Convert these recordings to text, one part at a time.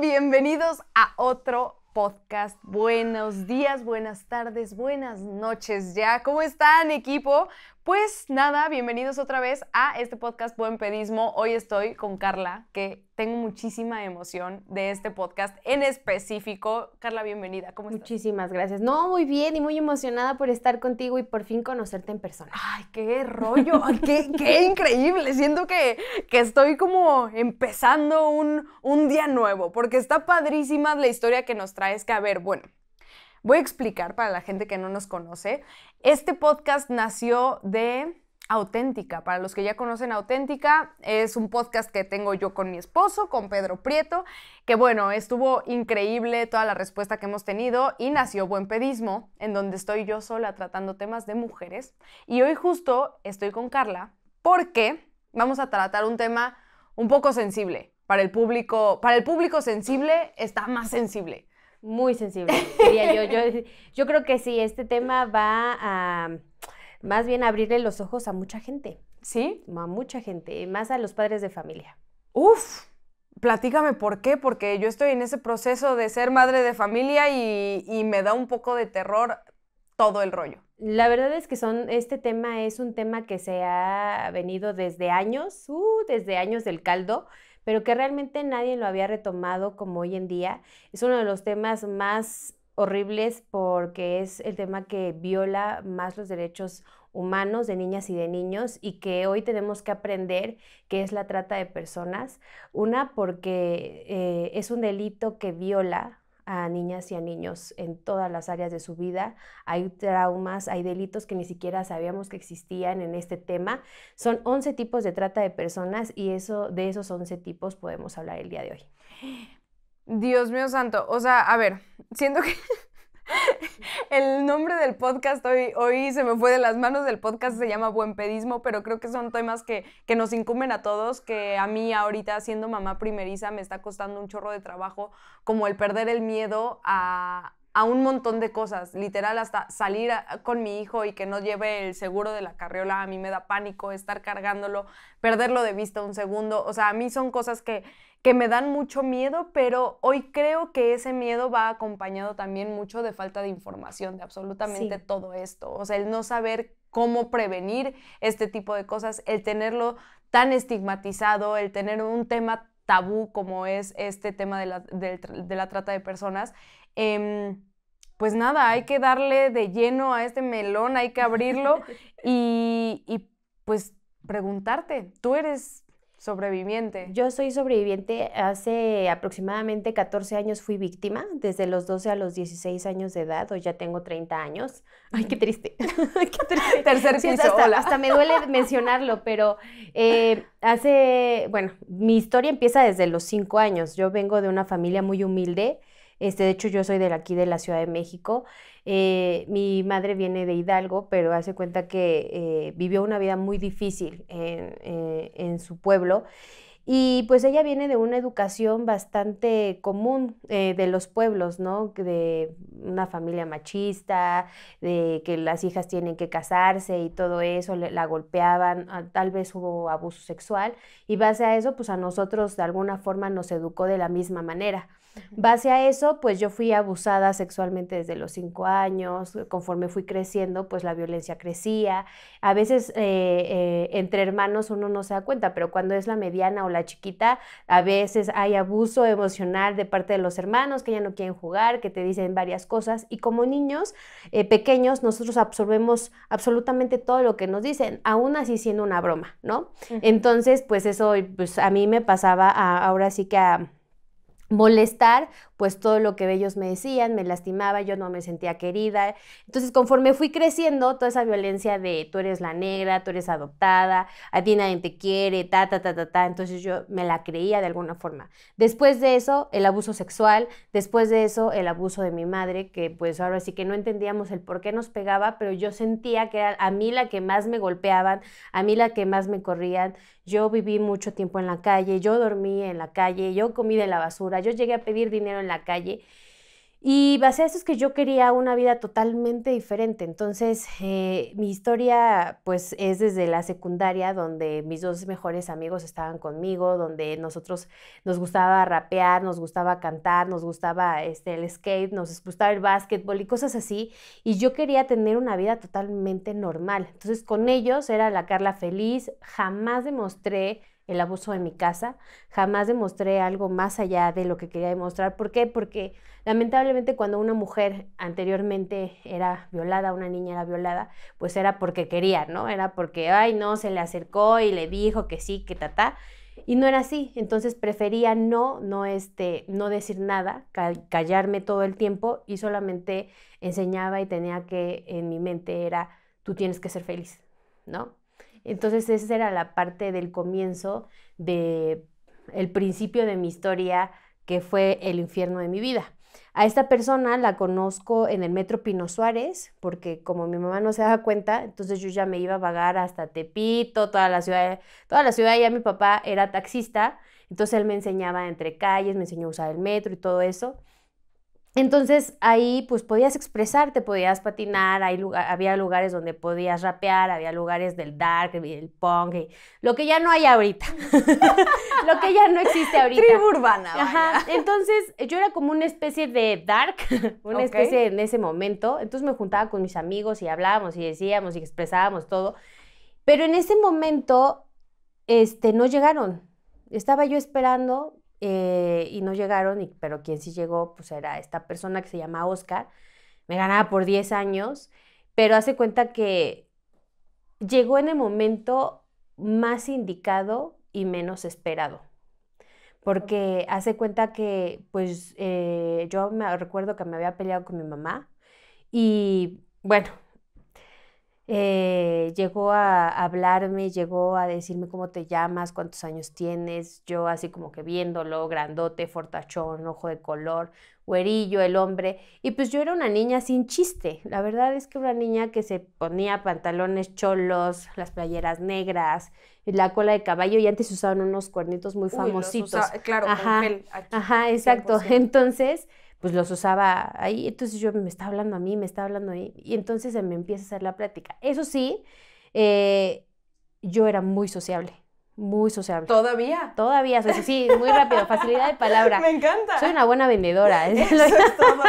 bienvenidos a otro podcast. Buenos días, buenas tardes, buenas noches ya. ¿Cómo están equipo? Pues nada, bienvenidos otra vez a este podcast Buen Pedismo. Hoy estoy con Carla, que tengo muchísima emoción de este podcast en específico. Carla, bienvenida. ¿Cómo estás? Muchísimas gracias. No, muy bien y muy emocionada por estar contigo y por fin conocerte en persona. Ay, qué rollo, qué, increíble. Siento que, que estoy como empezando un, un día nuevo, porque está padrísima la historia que nos traes, que a ver, bueno, Voy a explicar para la gente que no nos conoce. Este podcast nació de Auténtica. Para los que ya conocen Auténtica, es un podcast que tengo yo con mi esposo, con Pedro Prieto, que bueno, estuvo increíble toda la respuesta que hemos tenido y nació Buen Pedismo, en donde estoy yo sola tratando temas de mujeres. Y hoy justo estoy con Carla porque vamos a tratar un tema un poco sensible. Para el público, para el público sensible está más sensible muy sensible, diría yo. yo. creo que sí, este tema va a más bien abrirle los ojos a mucha gente. ¿Sí? A mucha gente, más a los padres de familia. Uf, platícame por qué, porque yo estoy en ese proceso de ser madre de familia y, me da un poco de terror todo el rollo. La verdad es que son, este tema es un tema que se ha venido desde años, uh, desde años del caldo pero que realmente nadie lo había retomado como hoy en día. Es uno de los temas más horribles porque es el tema que viola más los derechos humanos de niñas y de niños y que hoy tenemos que aprender que es la trata de personas. Una porque eh, es un delito que viola a niñas y a niños en todas las áreas de su vida. Hay traumas, hay delitos que ni siquiera sabíamos que existían en este tema. Son 11 tipos de trata de personas y eso, de esos 11 tipos podemos hablar el día de hoy. Dios mío santo, o sea, a ver, siento que El nombre del podcast hoy, hoy se me fue de las manos del podcast, se llama Buen Pedismo, pero creo que son temas que, que nos incumben a todos, que a mí ahorita siendo mamá primeriza me está costando un chorro de trabajo, como el perder el miedo a, a un montón de cosas. Literal, hasta salir con mi hijo y que no lleve el seguro de la carriola, a mí me da pánico estar cargándolo, perderlo de vista un segundo. O sea, a mí son cosas que, que me dan mucho miedo, pero hoy creo que ese miedo va acompañado también mucho de falta de información, de absolutamente todo esto. O sea, el no saber cómo prevenir este tipo de cosas, el tenerlo tan estigmatizado, el tener un tema tabú como es este tema de la, trata de personas. Em, pues nada, hay que darle de lleno a este melón, hay que abrirlo y, y pues preguntarte, tú eres sobreviviente. Yo soy sobreviviente, hace aproximadamente 14 años fui víctima, desde los 12 a los 16 años de edad, hoy ya tengo 30 años. Ay, qué triste, qué triste. Tercer piso, hasta, me duele mencionarlo, pero eh, hace, bueno, mi historia empieza desde los 5 años, yo vengo de una familia muy humilde, este, de hecho, yo soy de aquí, de la Ciudad de México. Eh, mi madre viene de Hidalgo, pero hace cuenta que eh, vivió una vida muy difícil eh, en, su pueblo. Y pues ella viene de una educación bastante común de los pueblos, ¿no? De una familia machista, de que las hijas tienen que casarse y todo eso, la golpeaban, ah, tal vez hubo abuso sexual. Y base a eso, pues a nosotros de alguna forma nos educó de la misma manera. Base a eso, pues yo fui abusada sexualmente desde los cinco años, conforme fui creciendo, pues la violencia crecía. A veces eh, eh, entre hermanos uno no se da cuenta, pero cuando es la mediana o la chiquita, a veces hay abuso emocional de parte de los hermanos que ya no quieren jugar, que te dicen varias cosas. Y como niños eh, pequeños, nosotros absorbemos absolutamente todo lo que nos dicen, aún así siendo una broma, ¿no? Entonces, pues eso, pues a mí me pasaba ahora sí que a molestar, pues todo lo que ellos me decían, me lastimaba, yo no me sentía querida. Entonces, conforme fui creciendo, toda esa violencia de tú eres la negra, tú eres adoptada, a ti nadie te quiere, ta, ta, ta, ta, ta, entonces yo me la creía de alguna forma. Después de eso, el abuso sexual, después de eso, el abuso de mi madre, que pues ahora sí que no entendíamos el por qué nos pegaba, pero yo sentía que era a mí la que más me golpeaban, a mí la que más me corrían, yo viví mucho tiempo en la calle, yo dormí en la calle, yo comí de la basura, yo llegué a pedir dinero en la calle y base a eso es que yo quería una vida totalmente diferente. Entonces, eh, mi historia pues es desde la secundaria, donde mis dos mejores amigos estaban conmigo, donde nosotros nos gustaba rapear, nos gustaba cantar, nos gustaba este, el skate, nos gustaba el básquetbol y cosas así. Y yo quería tener una vida totalmente normal. Entonces, con ellos era la Carla feliz, jamás demostré el abuso en mi casa. Jamás demostré algo más allá de lo que quería demostrar. ¿Por qué? Porque lamentablemente cuando una mujer anteriormente era violada, una niña era violada, pues era porque quería, ¿no? Era porque, ay, no, se le acercó y le dijo que sí, que tatá, Y no era así, entonces prefería no, no, este, no decir nada, callarme todo el tiempo y solamente enseñaba y tenía que, en mi mente era, tú tienes que ser feliz, ¿no? Entonces esa era la parte del comienzo de el principio de mi historia que fue el infierno de mi vida. A esta persona la conozco en el metro Pino Suárez, porque como mi mamá no se daba cuenta, entonces yo ya me iba a vagar hasta Tepito, toda la ciudad, toda la ciudad, ya mi papá era taxista, entonces él me enseñaba entre calles, me enseñó a usar el metro y todo eso. Entonces ahí pues podías expresarte, podías patinar, había lugares donde podías rapear, había lugares del dark, del punk, lo que ya no hay ahorita, lo que ya no existe ahorita. Tribu urbana. Ajá. Entonces yo era como una especie de dark, una especie en ese momento, entonces me juntaba con mis amigos y hablábamos y decíamos y expresábamos todo, pero en ese momento este, no llegaron. Estaba yo esperando eh, y no llegaron, pero quien sí llegó pues era esta persona que se llama Oscar, me ganaba por 10 años, pero hace cuenta que llegó en el momento más indicado y menos esperado. Porque hace cuenta que, pues, eh, yo me recuerdo que me había peleado con mi mamá y, bueno, eh, llegó a hablarme, llegó a decirme cómo te llamas, cuántos años tienes, yo así como que viéndolo, grandote, fortachón, ojo de color, güerillo, el hombre, y pues yo era una niña sin chiste, la verdad es que una niña que se ponía pantalones cholos, las playeras negras, la cola de caballo, y antes usaban unos cuernitos muy famositos. claro, ajá, ajá, exacto, entonces pues los usaba ahí. Entonces yo me está hablando a mí, me está hablando ahí Y entonces se me empieza a hacer la plática. Eso sí, eh, yo era muy sociable. Muy sociable. ¿Todavía? Todavía, sí, muy rápido, facilidad de palabra. Me encanta. Soy una buena vendedora. ¿eh? Eso es todo.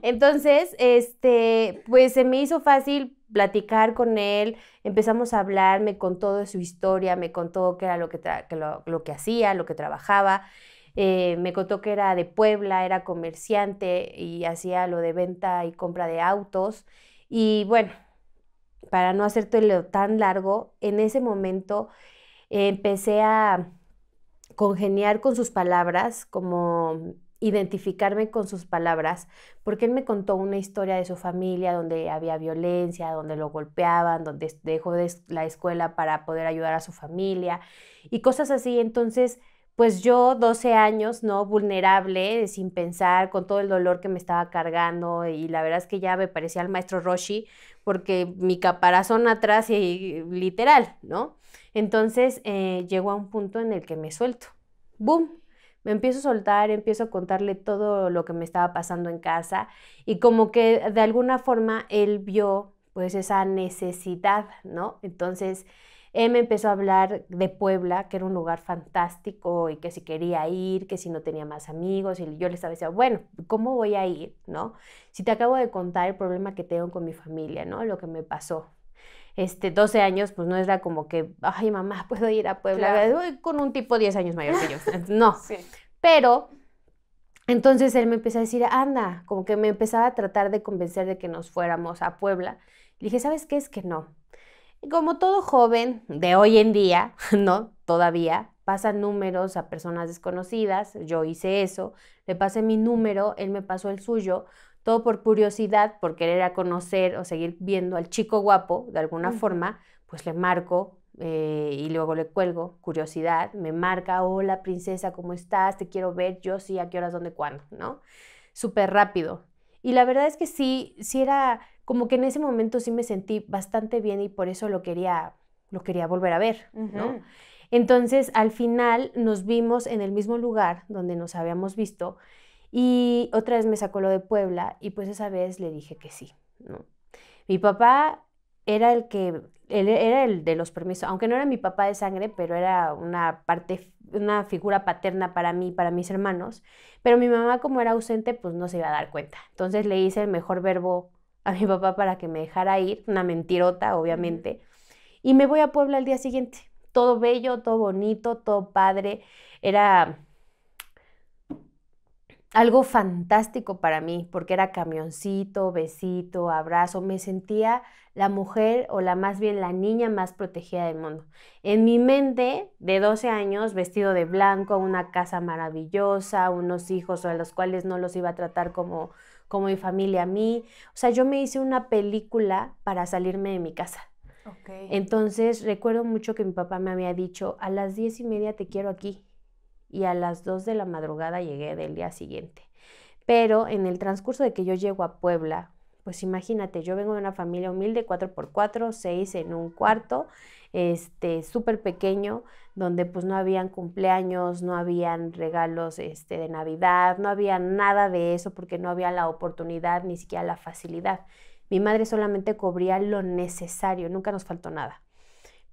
Entonces, este, pues se me hizo fácil platicar con él, empezamos a hablar, me contó de su historia, me contó qué era lo que, lo, lo que hacía, lo que trabajaba. Eh, me contó que era de Puebla, era comerciante y hacía lo de venta y compra de autos. Y bueno, para no lo tan largo, en ese momento empecé a congeniar con sus palabras, como identificarme con sus palabras, porque él me contó una historia de su familia donde había violencia, donde lo golpeaban, donde dejó la escuela para poder ayudar a su familia y cosas así. Entonces, pues yo 12 años, ¿no? Vulnerable, eh, sin pensar, con todo el dolor que me estaba cargando y la verdad es que ya me parecía al maestro Roshi porque mi caparazón atrás y literal, ¿no? Entonces eh, llegó a un punto en el que me suelto. ¡Boom! Me empiezo a soltar, empiezo a contarle todo lo que me estaba pasando en casa y como que de alguna forma él vio pues esa necesidad, ¿no? Entonces él me empezó a hablar de Puebla, que era un lugar fantástico y que si quería ir, que si no tenía más amigos. Y yo le estaba diciendo, bueno, ¿cómo voy a ir? ¿No? Si te acabo de contar el problema que tengo con mi familia, ¿no? Lo que me pasó. Este, 12 años, pues no era como que, ay mamá, puedo ir a Puebla voy con un tipo 10 años mayor que yo. No. Sí. Pero entonces él me empezó a decir, anda, como que me empezaba a tratar de convencer de que nos fuéramos a Puebla. Le dije, ¿sabes qué? Es que no como todo joven de hoy en día, ¿no? Todavía pasan números a personas desconocidas, yo hice eso, le pasé mi número, él me pasó el suyo, todo por curiosidad, por querer a conocer o seguir viendo al chico guapo de alguna forma, pues le marco, eh, y luego le cuelgo, curiosidad, me marca, hola princesa, ¿cómo estás? Te quiero ver, yo sí, ¿a qué horas, dónde, cuándo? ¿No? Súper rápido. Y la verdad es que sí, sí era como que en ese momento sí me sentí bastante bien y por eso lo quería, lo quería volver a ver, ¿no? Entonces, al final nos vimos en el mismo lugar donde nos habíamos visto y otra vez me sacó lo de Puebla y pues esa vez le dije que sí, ¿no? Mi papá era el que, él era el de los permisos, aunque no era mi papá de sangre, pero era una parte, una figura paterna para mí, para mis hermanos, pero mi mamá como era ausente, pues no se iba a dar cuenta. Entonces le hice el mejor verbo a mi papá para que me dejara ir, una mentirota, obviamente. Y me voy a Puebla al día siguiente. Todo bello, todo bonito, todo padre. Era algo fantástico para mí, porque era camioncito, besito, abrazo. Me sentía la mujer o la más bien la niña más protegida del mundo. En mi mente, de 12 años, vestido de blanco, una casa maravillosa, unos hijos a los cuales no los iba a tratar como como mi familia a mí. O sea, yo me hice una película para salirme de mi casa. Entonces recuerdo mucho que mi papá me había dicho, a las diez y media te quiero aquí. Y a las dos de la madrugada llegué del día siguiente. Pero en el transcurso de que yo llego a Puebla, pues imagínate, yo vengo de una familia humilde, 4x4, 6 en un cuarto, este, súper pequeño, donde pues no habían cumpleaños, no habían regalos este, de Navidad, no había nada de eso porque no había la oportunidad, ni siquiera la facilidad. Mi madre solamente cobría lo necesario, nunca nos faltó nada.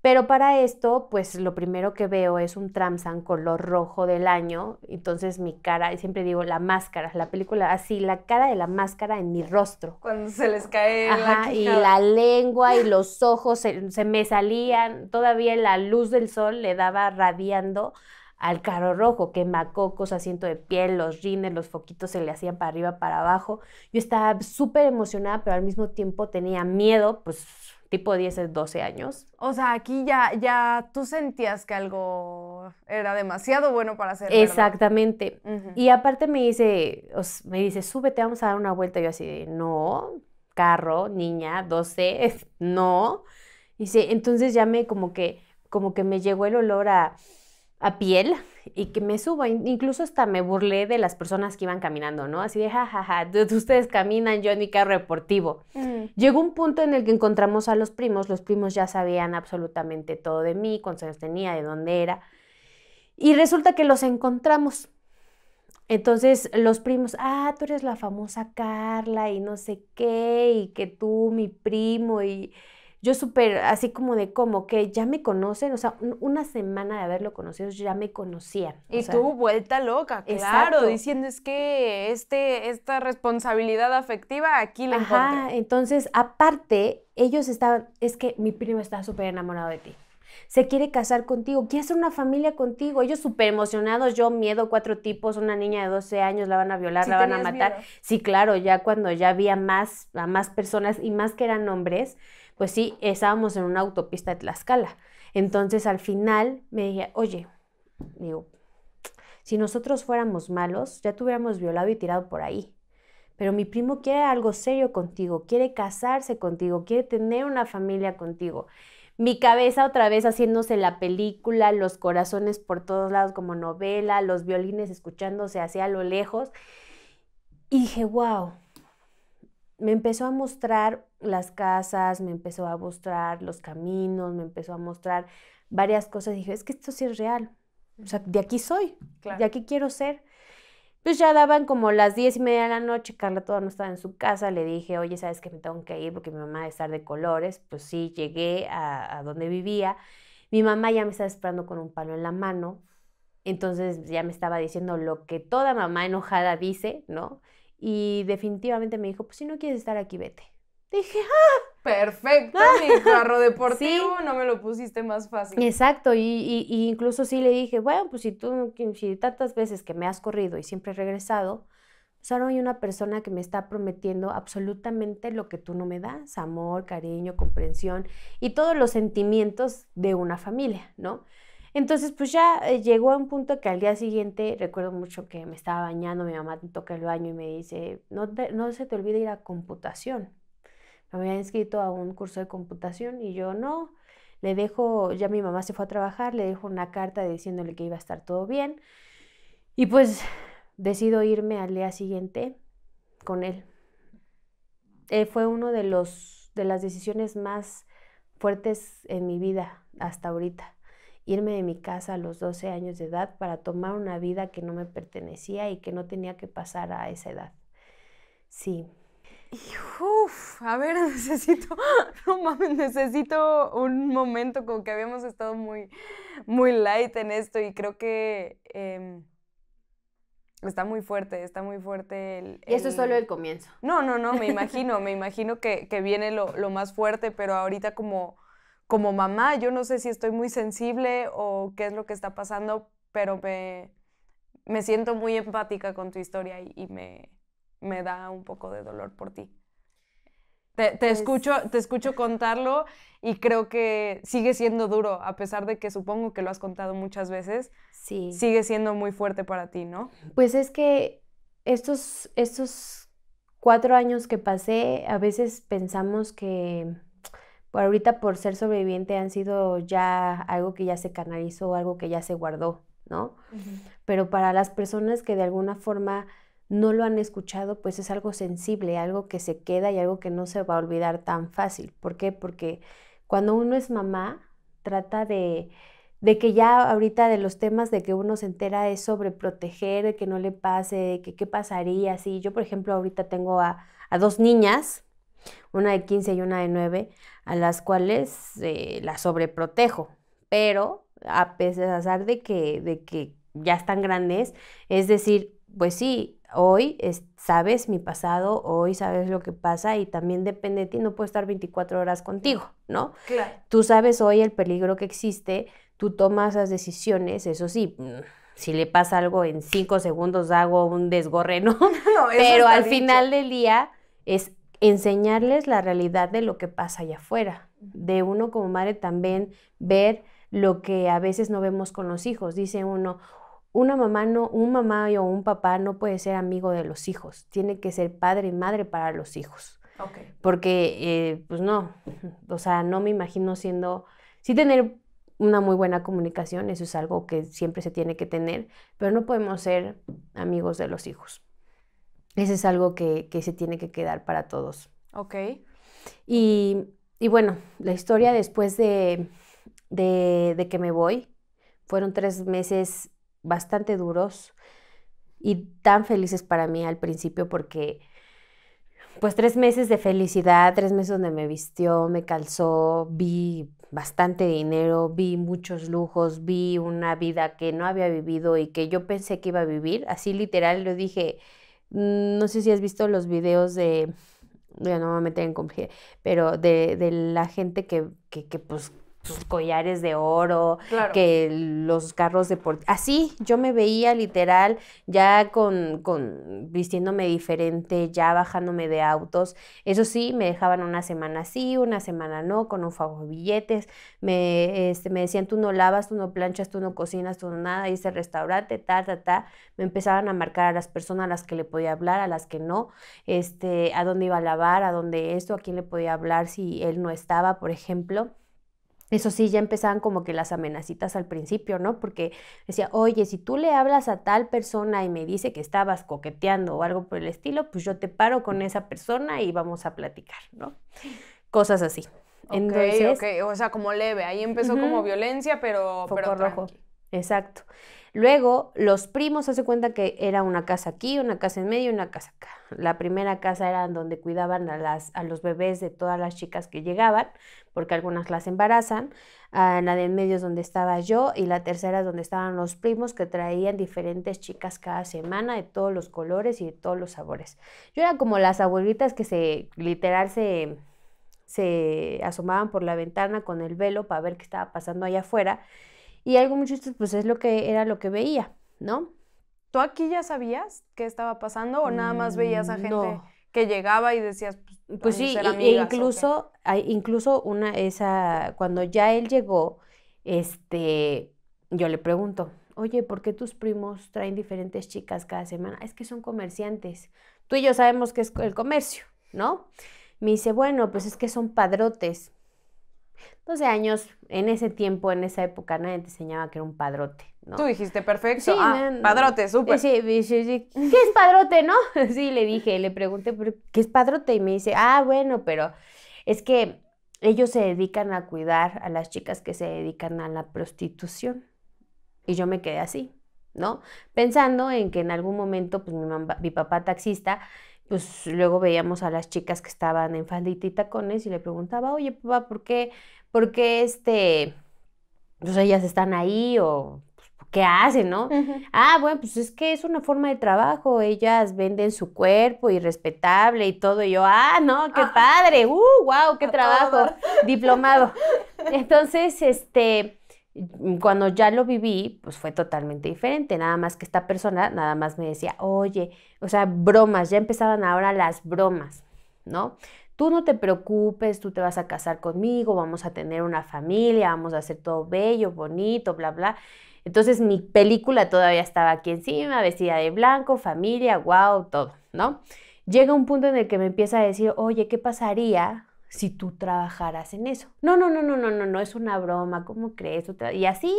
Pero para esto, pues lo primero que veo es un Tramsan color rojo del año. Entonces mi cara, siempre digo la máscara, la película así, la cara de la máscara en mi rostro. Cuando se les cae Y la lengua y los ojos se, se me salían. Todavía la luz del sol le daba radiando al carro rojo, macocos, asiento de piel, los rines, los foquitos se le hacían para arriba, para abajo. Yo estaba súper emocionada, pero al mismo tiempo tenía miedo, pues tipo 10, 12 años. O sea, aquí ya, ya tú sentías que algo era demasiado bueno para hacer. Exactamente. Y aparte me dice, me dice, súbete, vamos a dar una vuelta. yo así no, carro, niña, 12, no. Y dice, entonces ya me como que, como que me llegó el olor a a piel y que me subo. Incluso hasta me burlé de las personas que iban caminando, ¿no? Así de, jajaja, ustedes caminan, yo en mi carro deportivo. Mm. Llegó un punto en el que encontramos a los primos. Los primos ya sabían absolutamente todo de mí, cuántos años tenía, de dónde era. Y resulta que los encontramos. Entonces los primos, ah, tú eres la famosa Carla y no sé qué, y que tú, mi primo, y yo súper así como de como que ya me conocen, o sea, una semana de haberlo conocido ya me conocían. Y sea, tú vuelta loca, claro, diciendo es que este, esta responsabilidad afectiva aquí la Ajá, entonces aparte ellos estaban, es que mi primo está súper enamorado de ti se quiere casar contigo, quiere hacer una familia contigo. Ellos súper emocionados, yo miedo, cuatro tipos, una niña de 12 años, la van a violar, la van a matar. Sí, claro, ya cuando ya había más, más personas y más que eran hombres, pues sí, estábamos en una autopista de Tlaxcala. Entonces al final me dije, oye, digo, si nosotros fuéramos malos, ya tuviéramos violado y tirado por ahí. Pero mi primo quiere algo serio contigo, quiere casarse contigo, quiere tener una familia contigo. Mi cabeza otra vez haciéndose la película, los corazones por todos lados como novela, los violines escuchándose hacia lo lejos. Y dije, wow, me empezó a mostrar las casas, me empezó a mostrar los caminos, me empezó a mostrar varias cosas. dije, es que esto sí es real. O sea, de aquí soy, de aquí quiero ser. Pues ya daban como las diez y media de la noche, Carla todavía no estaba en su casa, le dije, oye, ¿sabes que me tengo que ir porque mi mamá debe estar de colores? Pues sí, llegué a, a donde vivía. Mi mamá ya me estaba esperando con un palo en la mano, entonces ya me estaba diciendo lo que toda mamá enojada dice, ¿no? Y definitivamente me dijo, pues si no quieres estar aquí, vete. Dije, ¡ah! Perfecto, ah. mi carro deportivo, no me lo pusiste más fácil. Exacto, y, incluso sí le dije, bueno, pues si tú, si tantas veces que me has corrido y siempre he regresado, pues hay una persona que me está prometiendo absolutamente lo que tú no me das, amor, cariño, comprensión y todos los sentimientos de una familia, ¿no? Entonces, pues ya eh, llegó a un punto que al día siguiente, recuerdo mucho que me estaba bañando, mi mamá toca el baño y me dice, no, se te olvide ir a computación. Me había inscrito a un curso de computación y yo no, le dejo, ya mi mamá se fue a trabajar, le dejo una carta diciéndole que iba a estar todo bien y pues decido irme al día siguiente con él. Eh, fue uno de los de las decisiones más fuertes en mi vida hasta ahorita irme de mi casa a los 12 años de edad para tomar una vida que no me pertenecía y que no tenía que pasar a esa edad. Sí. Uf, a ver, necesito, no mames, necesito un momento como que habíamos estado muy, muy light en esto y creo que em, está muy fuerte, está muy fuerte. Y esto es solo el comienzo. No, no, no, me imagino, me imagino que, viene lo, lo, más fuerte, pero ahorita como como mamá, yo no sé si estoy muy sensible o qué es lo que está pasando, pero me, siento muy empática con tu historia y, me, da un poco de dolor por ti. Te, pues escucho, te escucho contarlo y creo que sigue siendo duro, a pesar de que supongo que lo has contado muchas veces. Sí. Sigue siendo muy fuerte para ti, ¿no? Pues es que estos, estos cuatro años que pasé, a veces pensamos que por ahorita por ser sobreviviente han sido ya algo que ya se canalizó, algo que ya se guardó, ¿no? Pero para las personas que de alguna forma no lo han escuchado, pues es algo sensible, algo que se queda y algo que no se va a olvidar tan fácil. ¿Por qué? Porque cuando uno es mamá, trata de, que ya ahorita de los temas de que uno se entera es sobre proteger, que no le pase, que qué pasaría si yo, por ejemplo, ahorita tengo a dos niñas, una de 15 y una de 9, a las cuales eh, la sobreprotejo, pero a pesar de que, de que ya están grandes, es decir, pues sí, hoy sabes mi pasado, hoy sabes lo que pasa y también depende de ti, no puedo estar 24 horas contigo, ¿no? Claro. Tú sabes hoy el peligro que existe, tú tomas las decisiones, eso sí, si le pasa algo en 5 segundos hago un desgorreno, no, pero al final del día es enseñarles la realidad de lo que pasa allá afuera, de uno como madre también ver lo que a veces no vemos con los hijos. Dice uno, una mamá no, un mamá o un papá no puede ser amigo de los hijos, tiene que ser padre y madre para los hijos. Porque, eh, pues no, o sea, no me imagino siendo, sí tener una muy buena comunicación, eso es algo que siempre se tiene que tener, pero no podemos ser amigos de los hijos. Ese es algo que, se tiene que quedar para todos. Ok. Y, bueno, la historia después de, de, de, que me voy, fueron tres meses bastante duros y tan felices para mí al principio porque pues tres meses de felicidad, tres meses donde me vistió, me calzó, vi bastante dinero, vi muchos lujos, vi una vida que no había vivido y que yo pensé que iba a vivir, así literal lo dije, Mm, no sé si has visto los videos de, ya no me meter en pero de, de la gente que, que, que, pues sus collares de oro, que los carros deportivos. Así yo me veía literal ya con, con, vistiéndome diferente, ya bajándome de autos. Eso sí, me dejaban una semana sí, una semana no, con un fajo de billetes. Me, este, me decían, tú no lavas, tú no planchas, tú no cocinas, tú no nada, y restaurante, ta, ta, ta. Me empezaban a marcar a las personas a las que le podía hablar, a las que no, este, a dónde iba a lavar, a dónde esto, a quién le podía hablar si él no estaba, por ejemplo. Eso sí, ya empezaban como que las amenacitas al principio, ¿no? Porque decía, oye, si tú le hablas a tal persona y me dice que estabas coqueteando o algo por el estilo, pues yo te paro con esa persona y vamos a platicar, ¿no? Cosas así. Ok, ok, o sea, como leve, ahí empezó como violencia, pero... pero exacto. Luego, los primos se cuenta que era una casa aquí, una casa en medio y una casa acá. La primera casa era donde cuidaban a, las, a los bebés de todas las chicas que llegaban, porque algunas las embarazan. Ah, la de en medio es donde estaba yo y la tercera es donde estaban los primos que traían diferentes chicas cada semana de todos los colores y de todos los sabores. Yo era como las abuelitas que se literal se se asomaban por la ventana con el velo para ver qué estaba pasando allá afuera y algo muy pues es lo que era lo que veía, ¿no? ¿Tú aquí ya sabías qué estaba pasando o nada más veías a mm, gente que llegaba y decías, pues, pues sí, e incluso, incluso una, esa, cuando ya él llegó, este, yo le pregunto, oye, ¿por qué tus primos traen diferentes chicas cada semana? Es que son comerciantes. Tú y yo sabemos que es el comercio, ¿no? Me dice, bueno, pues es que son padrotes. 12 años, en ese tiempo, en esa época, nadie te enseñaba que era un padrote, ¿no? Tú dijiste, perfecto, ah, padrote, súper. Sí, sí, sí, ¿qué es padrote, no? Sí, le dije, le pregunté, ¿qué es padrote? Y me dice, ah, bueno, pero es que ellos se dedican a cuidar a las chicas que se dedican a la prostitución. Y yo me quedé así, ¿no? Pensando en que en algún momento, pues mi, mamá, mi papá taxista, pues luego veíamos a las chicas que estaban en faldita y tacones y le preguntaba, oye, papá, ¿por qué porque este, pues ellas están ahí o pues, ¿qué hacen, no? Ah, bueno, pues es que es una forma de trabajo, ellas venden su cuerpo y respetable y todo, y yo, ah, no, qué padre, uh, wow, qué trabajo, diplomado. Entonces, este, cuando ya lo viví, pues fue totalmente diferente, nada más que esta persona nada más me decía, oye, o sea, bromas, ya empezaban ahora las bromas, ¿no? tú no te preocupes, tú te vas a casar conmigo, vamos a tener una familia, vamos a hacer todo bello, bonito, bla, bla. Entonces mi película todavía estaba aquí encima, vestida de blanco, familia, wow, todo, ¿no? Llega un punto en el que me empieza a decir, oye, ¿qué pasaría si tú trabajaras en eso? No, no, no, no, no, no, no, es una broma, ¿cómo crees? Y así,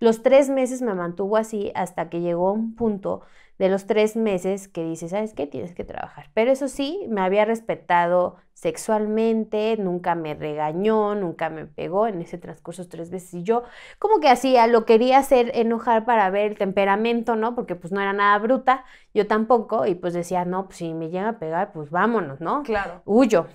los tres meses me mantuvo así hasta que llegó un punto de los tres meses que dices, ¿sabes qué? Tienes que trabajar. Pero eso sí, me había respetado sexualmente, nunca me regañó, nunca me pegó en ese transcurso tres veces. Y yo como que hacía, lo quería hacer enojar para ver el temperamento, ¿no? Porque pues no era nada bruta, yo tampoco. Y pues decía, no, pues si me llega a pegar, pues vámonos, ¿no? Claro. Huyo.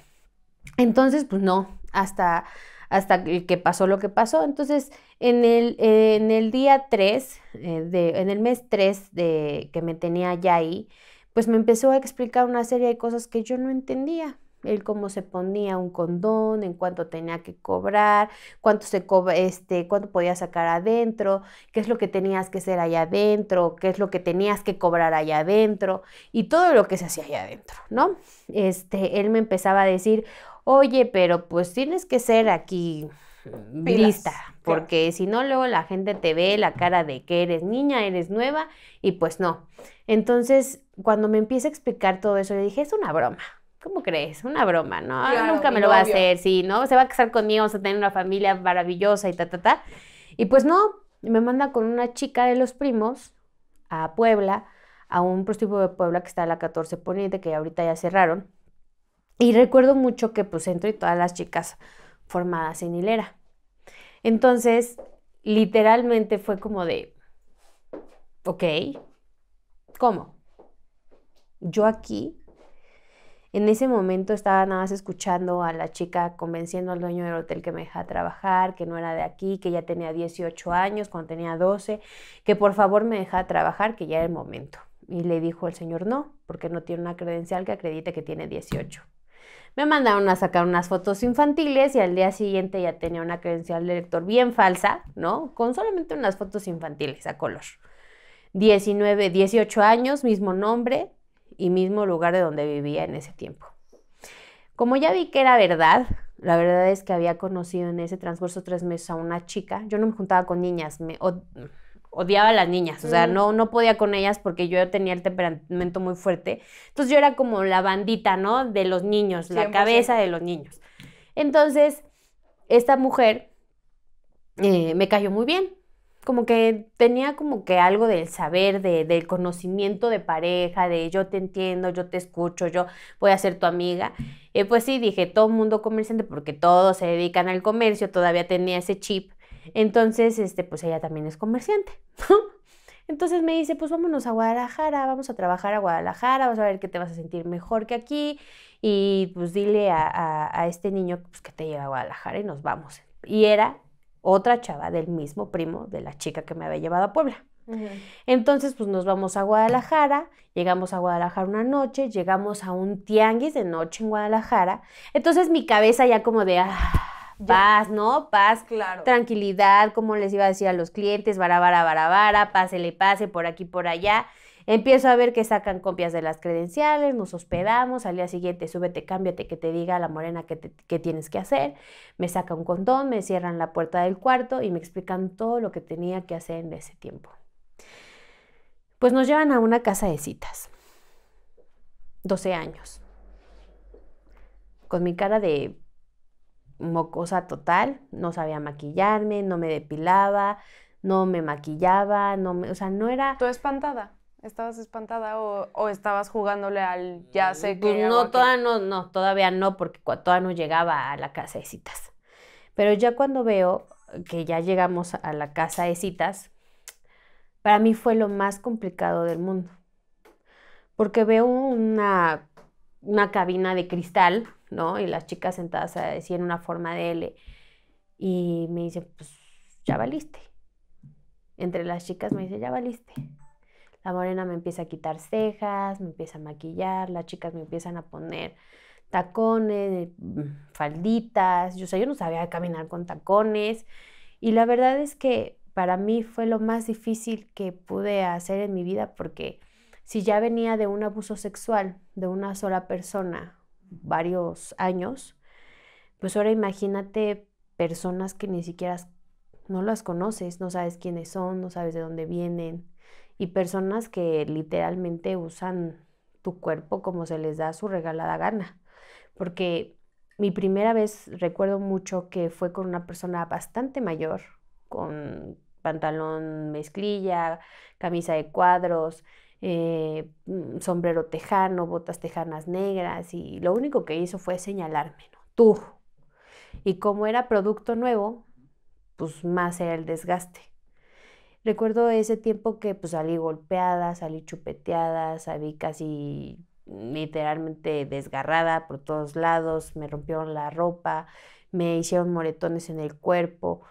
Entonces, pues no, hasta hasta el que pasó lo que pasó. Entonces, en el, en el día 3, eh, en el mes 3 de, que me tenía ya ahí, pues me empezó a explicar una serie de cosas que yo no entendía. Él cómo se ponía un condón, en cuánto tenía que cobrar, cuánto, se este, cuánto podía sacar adentro, qué es lo que tenías que hacer allá adentro, qué es lo que tenías que cobrar allá adentro y todo lo que se hacía allá adentro, ¿no? Este, él me empezaba a decir, oye, pero pues tienes que ser aquí mm, lista, porque si no, luego la gente te ve la cara de que eres niña, eres nueva, y pues no. Entonces, cuando me empieza a explicar todo eso, le dije, es una broma. ¿Cómo crees? Una broma, ¿no? Ah, nunca me lo va a hacer, sí, ¿no? Se va a casar conmigo, vamos a tener una familia maravillosa y ta, ta, ta. Y pues no, me manda con una chica de los primos a Puebla, a un prostíbulo de Puebla que está a la 14 Poniente, que ahorita ya cerraron y recuerdo mucho que pues entro y todas las chicas formadas en hilera. Entonces, literalmente fue como de, ok, ¿cómo? Yo aquí, en ese momento estaba nada más escuchando a la chica convenciendo al dueño del hotel que me deja trabajar, que no era de aquí, que ya tenía 18 años, cuando tenía 12, que por favor me deja trabajar, que ya era el momento. Y le dijo el señor no, porque no tiene una credencial que acredite que tiene 18. Me mandaron a sacar unas fotos infantiles y al día siguiente ya tenía una credencial de lector bien falsa, ¿no? Con solamente unas fotos infantiles a color. 19, 18 años, mismo nombre y mismo lugar de donde vivía en ese tiempo. Como ya vi que era verdad, la verdad es que había conocido en ese transcurso tres meses a una chica. Yo no me juntaba con niñas, me, odiaba a las niñas, o sea, no, no podía con ellas porque yo tenía el temperamento muy fuerte. Entonces yo era como la bandita, ¿no? De los niños, la cabeza de los niños. Entonces, esta mujer eh, me cayó muy bien. Como que tenía como que algo del saber, de, del conocimiento de pareja, de yo te entiendo, yo te escucho, yo voy a ser tu amiga. Eh, pues sí, dije, todo mundo comerciante, porque todos se dedican al comercio, todavía tenía ese chip. Entonces, este, pues ella también es comerciante. Entonces me dice, pues vámonos a Guadalajara, vamos a trabajar a Guadalajara, vas a ver que te vas a sentir mejor que aquí y pues dile a, este niño pues, que te lleva a Guadalajara y nos vamos. Y era otra chava del mismo primo de la chica que me había llevado a Puebla. Entonces, pues nos vamos a Guadalajara, llegamos a Guadalajara una noche, llegamos a un tianguis de noche en Guadalajara. Entonces mi cabeza ya como de, ah, paz, ¿no? Paz, claro. tranquilidad, como les iba a decir a los clientes, vara, vara, vara, vara, pásele, pase, por aquí, por allá. Empiezo a ver que sacan copias de las credenciales, nos hospedamos, al día siguiente súbete, cámbiate, que te diga la morena que, que, tienes que hacer, me saca un condón, me cierran la puerta del cuarto y me explican todo lo que tenía que hacer en ese tiempo. Pues nos llevan a una casa de citas, 12 años, con mi cara de mocosa total, no sabía maquillarme, no me depilaba, no me maquillaba, no me, o sea, no era... ¿Tú espantada? ¿Estabas espantada o, estabas jugándole al ya sé pues que... no, no, no, todavía no, porque todavía no llegaba a la casa de citas. Pero ya cuando veo que ya llegamos a la casa de citas, para mí fue lo más complicado del mundo. Porque veo una, una cabina de cristal ¿no? Y las chicas sentadas así en una forma de L. Y me dice, pues ya valiste. Entre las chicas me dice, ya valiste. La morena me empieza a quitar cejas, me empieza a maquillar, las chicas me empiezan a poner tacones, mm, falditas. Yo, o yo no sabía caminar con tacones. Y la verdad es que para mí fue lo más difícil que pude hacer en mi vida porque si ya venía de un abuso sexual de una sola persona varios años, pues ahora imagínate personas que ni siquiera no las conoces, no sabes quiénes son, no sabes de dónde vienen, y personas que literalmente usan tu cuerpo como se les da su regalada gana. Porque mi primera vez recuerdo mucho que fue con una persona bastante mayor, con pantalón mezclilla, camisa de cuadros, eh, mm, sombrero tejano, botas tejanas negras y lo único que hizo fue señalarme, ¿no? Tú. Y como era producto nuevo, pues más era el desgaste. Recuerdo ese tiempo que pues salí golpeada, salí chupeteada, salí casi literalmente desgarrada por todos lados, me rompieron la ropa, me hicieron moretones en el cuerpo,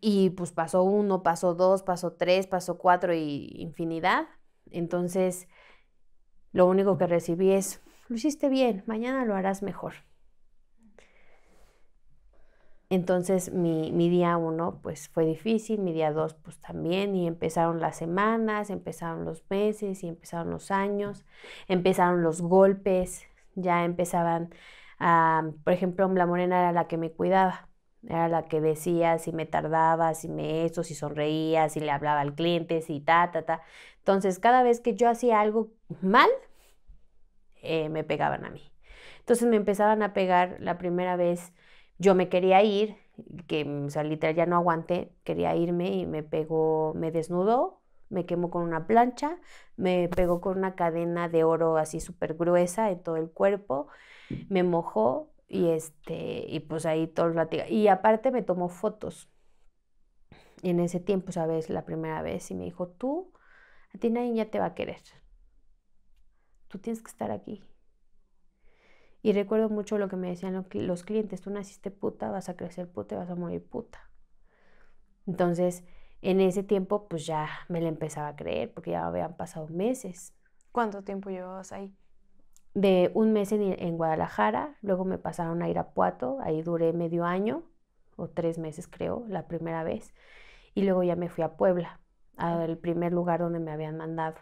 y pues pasó uno, pasó dos, pasó tres, pasó cuatro y infinidad. Entonces, lo único que recibí es, lo hiciste bien, mañana lo harás mejor. Entonces mi, día uno pues fue difícil, mi día dos pues también y empezaron las semanas, empezaron los meses y empezaron los años, empezaron los golpes, ya empezaban, por ejemplo, la morena era la que me cuidaba era la que decía si me tardaba, si me eso, si sonreía, si le hablaba al cliente, si ta, ta, ta. Entonces, cada vez que yo hacía algo mal, eh, me pegaban a mí. Entonces me empezaban a pegar la primera vez. Yo me quería ir, que mm, literal ya no aguanté, quería irme y me pegó, me desnudó, me quemó con una plancha, me pegó con una cadena de oro así súper gruesa en todo el cuerpo, me mojó, y este, y pues ahí todo el Y aparte me tomó fotos. en ese tiempo, ¿sabes? La primera vez y me dijo, tú, a ti nadie ya te va a querer. Tú tienes que estar aquí. Y recuerdo mucho lo que me decían los clientes, tú naciste puta, vas a crecer puta y vas a morir puta. Entonces, en ese tiempo, pues ya me la empezaba a creer, porque ya habían pasado meses. ¿Cuánto tiempo llevabas ahí? de un mes en, Guadalajara, luego me pasaron a Irapuato, ahí duré medio año o tres meses creo, la primera vez, y luego ya me fui a Puebla, al primer lugar donde me habían mandado.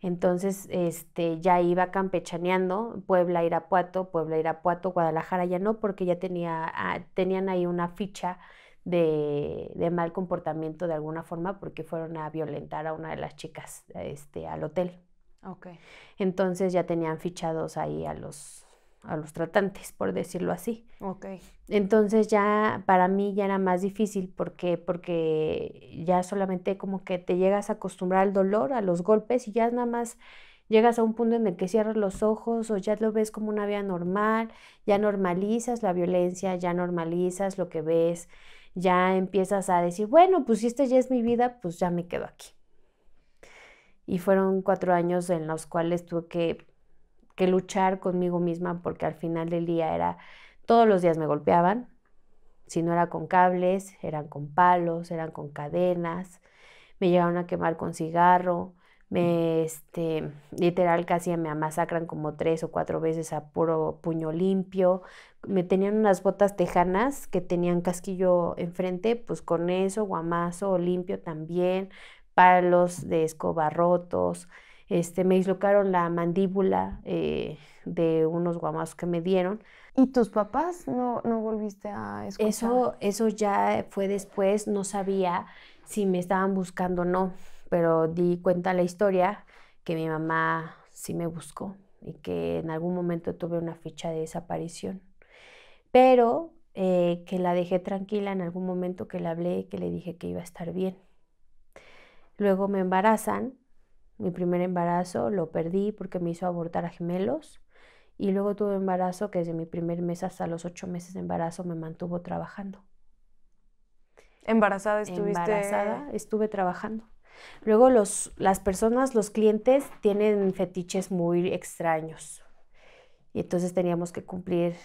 Entonces, este, ya iba campechaneando, Puebla, Irapuato, Puebla, Irapuato, Guadalajara ya no, porque ya tenía, ah, tenían ahí una ficha de, de, mal comportamiento de alguna forma, porque fueron a violentar a una de las chicas este, al hotel. Okay. Entonces ya tenían fichados ahí a los, a los tratantes, por decirlo así. Okay. Entonces ya para mí ya era más difícil porque, porque ya solamente como que te llegas a acostumbrar al dolor, a los golpes y ya nada más llegas a un punto en el que cierras los ojos o ya lo ves como una vida normal, ya normalizas la violencia, ya normalizas lo que ves, ya empiezas a decir, bueno, pues si esta ya es mi vida, pues ya me quedo aquí. Y fueron cuatro años en los cuales tuve que, luchar conmigo misma porque al final del día era, todos los días me golpeaban, si no era con cables, eran con palos, eran con cadenas, me llevaban a quemar con cigarro, me, este, literal casi me amasacran como tres o cuatro veces a puro puño limpio. Me tenían unas botas tejanas que tenían casquillo enfrente, pues con eso, guamazo, limpio también palos, de escobarrotos, este, me dislocaron la mandíbula eh, de unos guamás que me dieron. ¿Y tus papás no, no volviste a escuchar? Eso, eso ya fue después, no sabía si me estaban buscando o no, pero di cuenta la historia que mi mamá sí me buscó y que en algún momento tuve una ficha de desaparición. Pero eh, que la dejé tranquila en algún momento que le hablé y que le dije que iba a estar bien Luego me embarazan. Mi primer embarazo lo perdí porque me hizo abortar a gemelos. Y luego tuve embarazo que desde mi primer mes hasta los ocho meses de embarazo me mantuvo trabajando. ¿Embarazada estuviste? Embarazada estuve trabajando. Luego los, las personas, los clientes tienen fetiches muy extraños. Y entonces teníamos que cumplir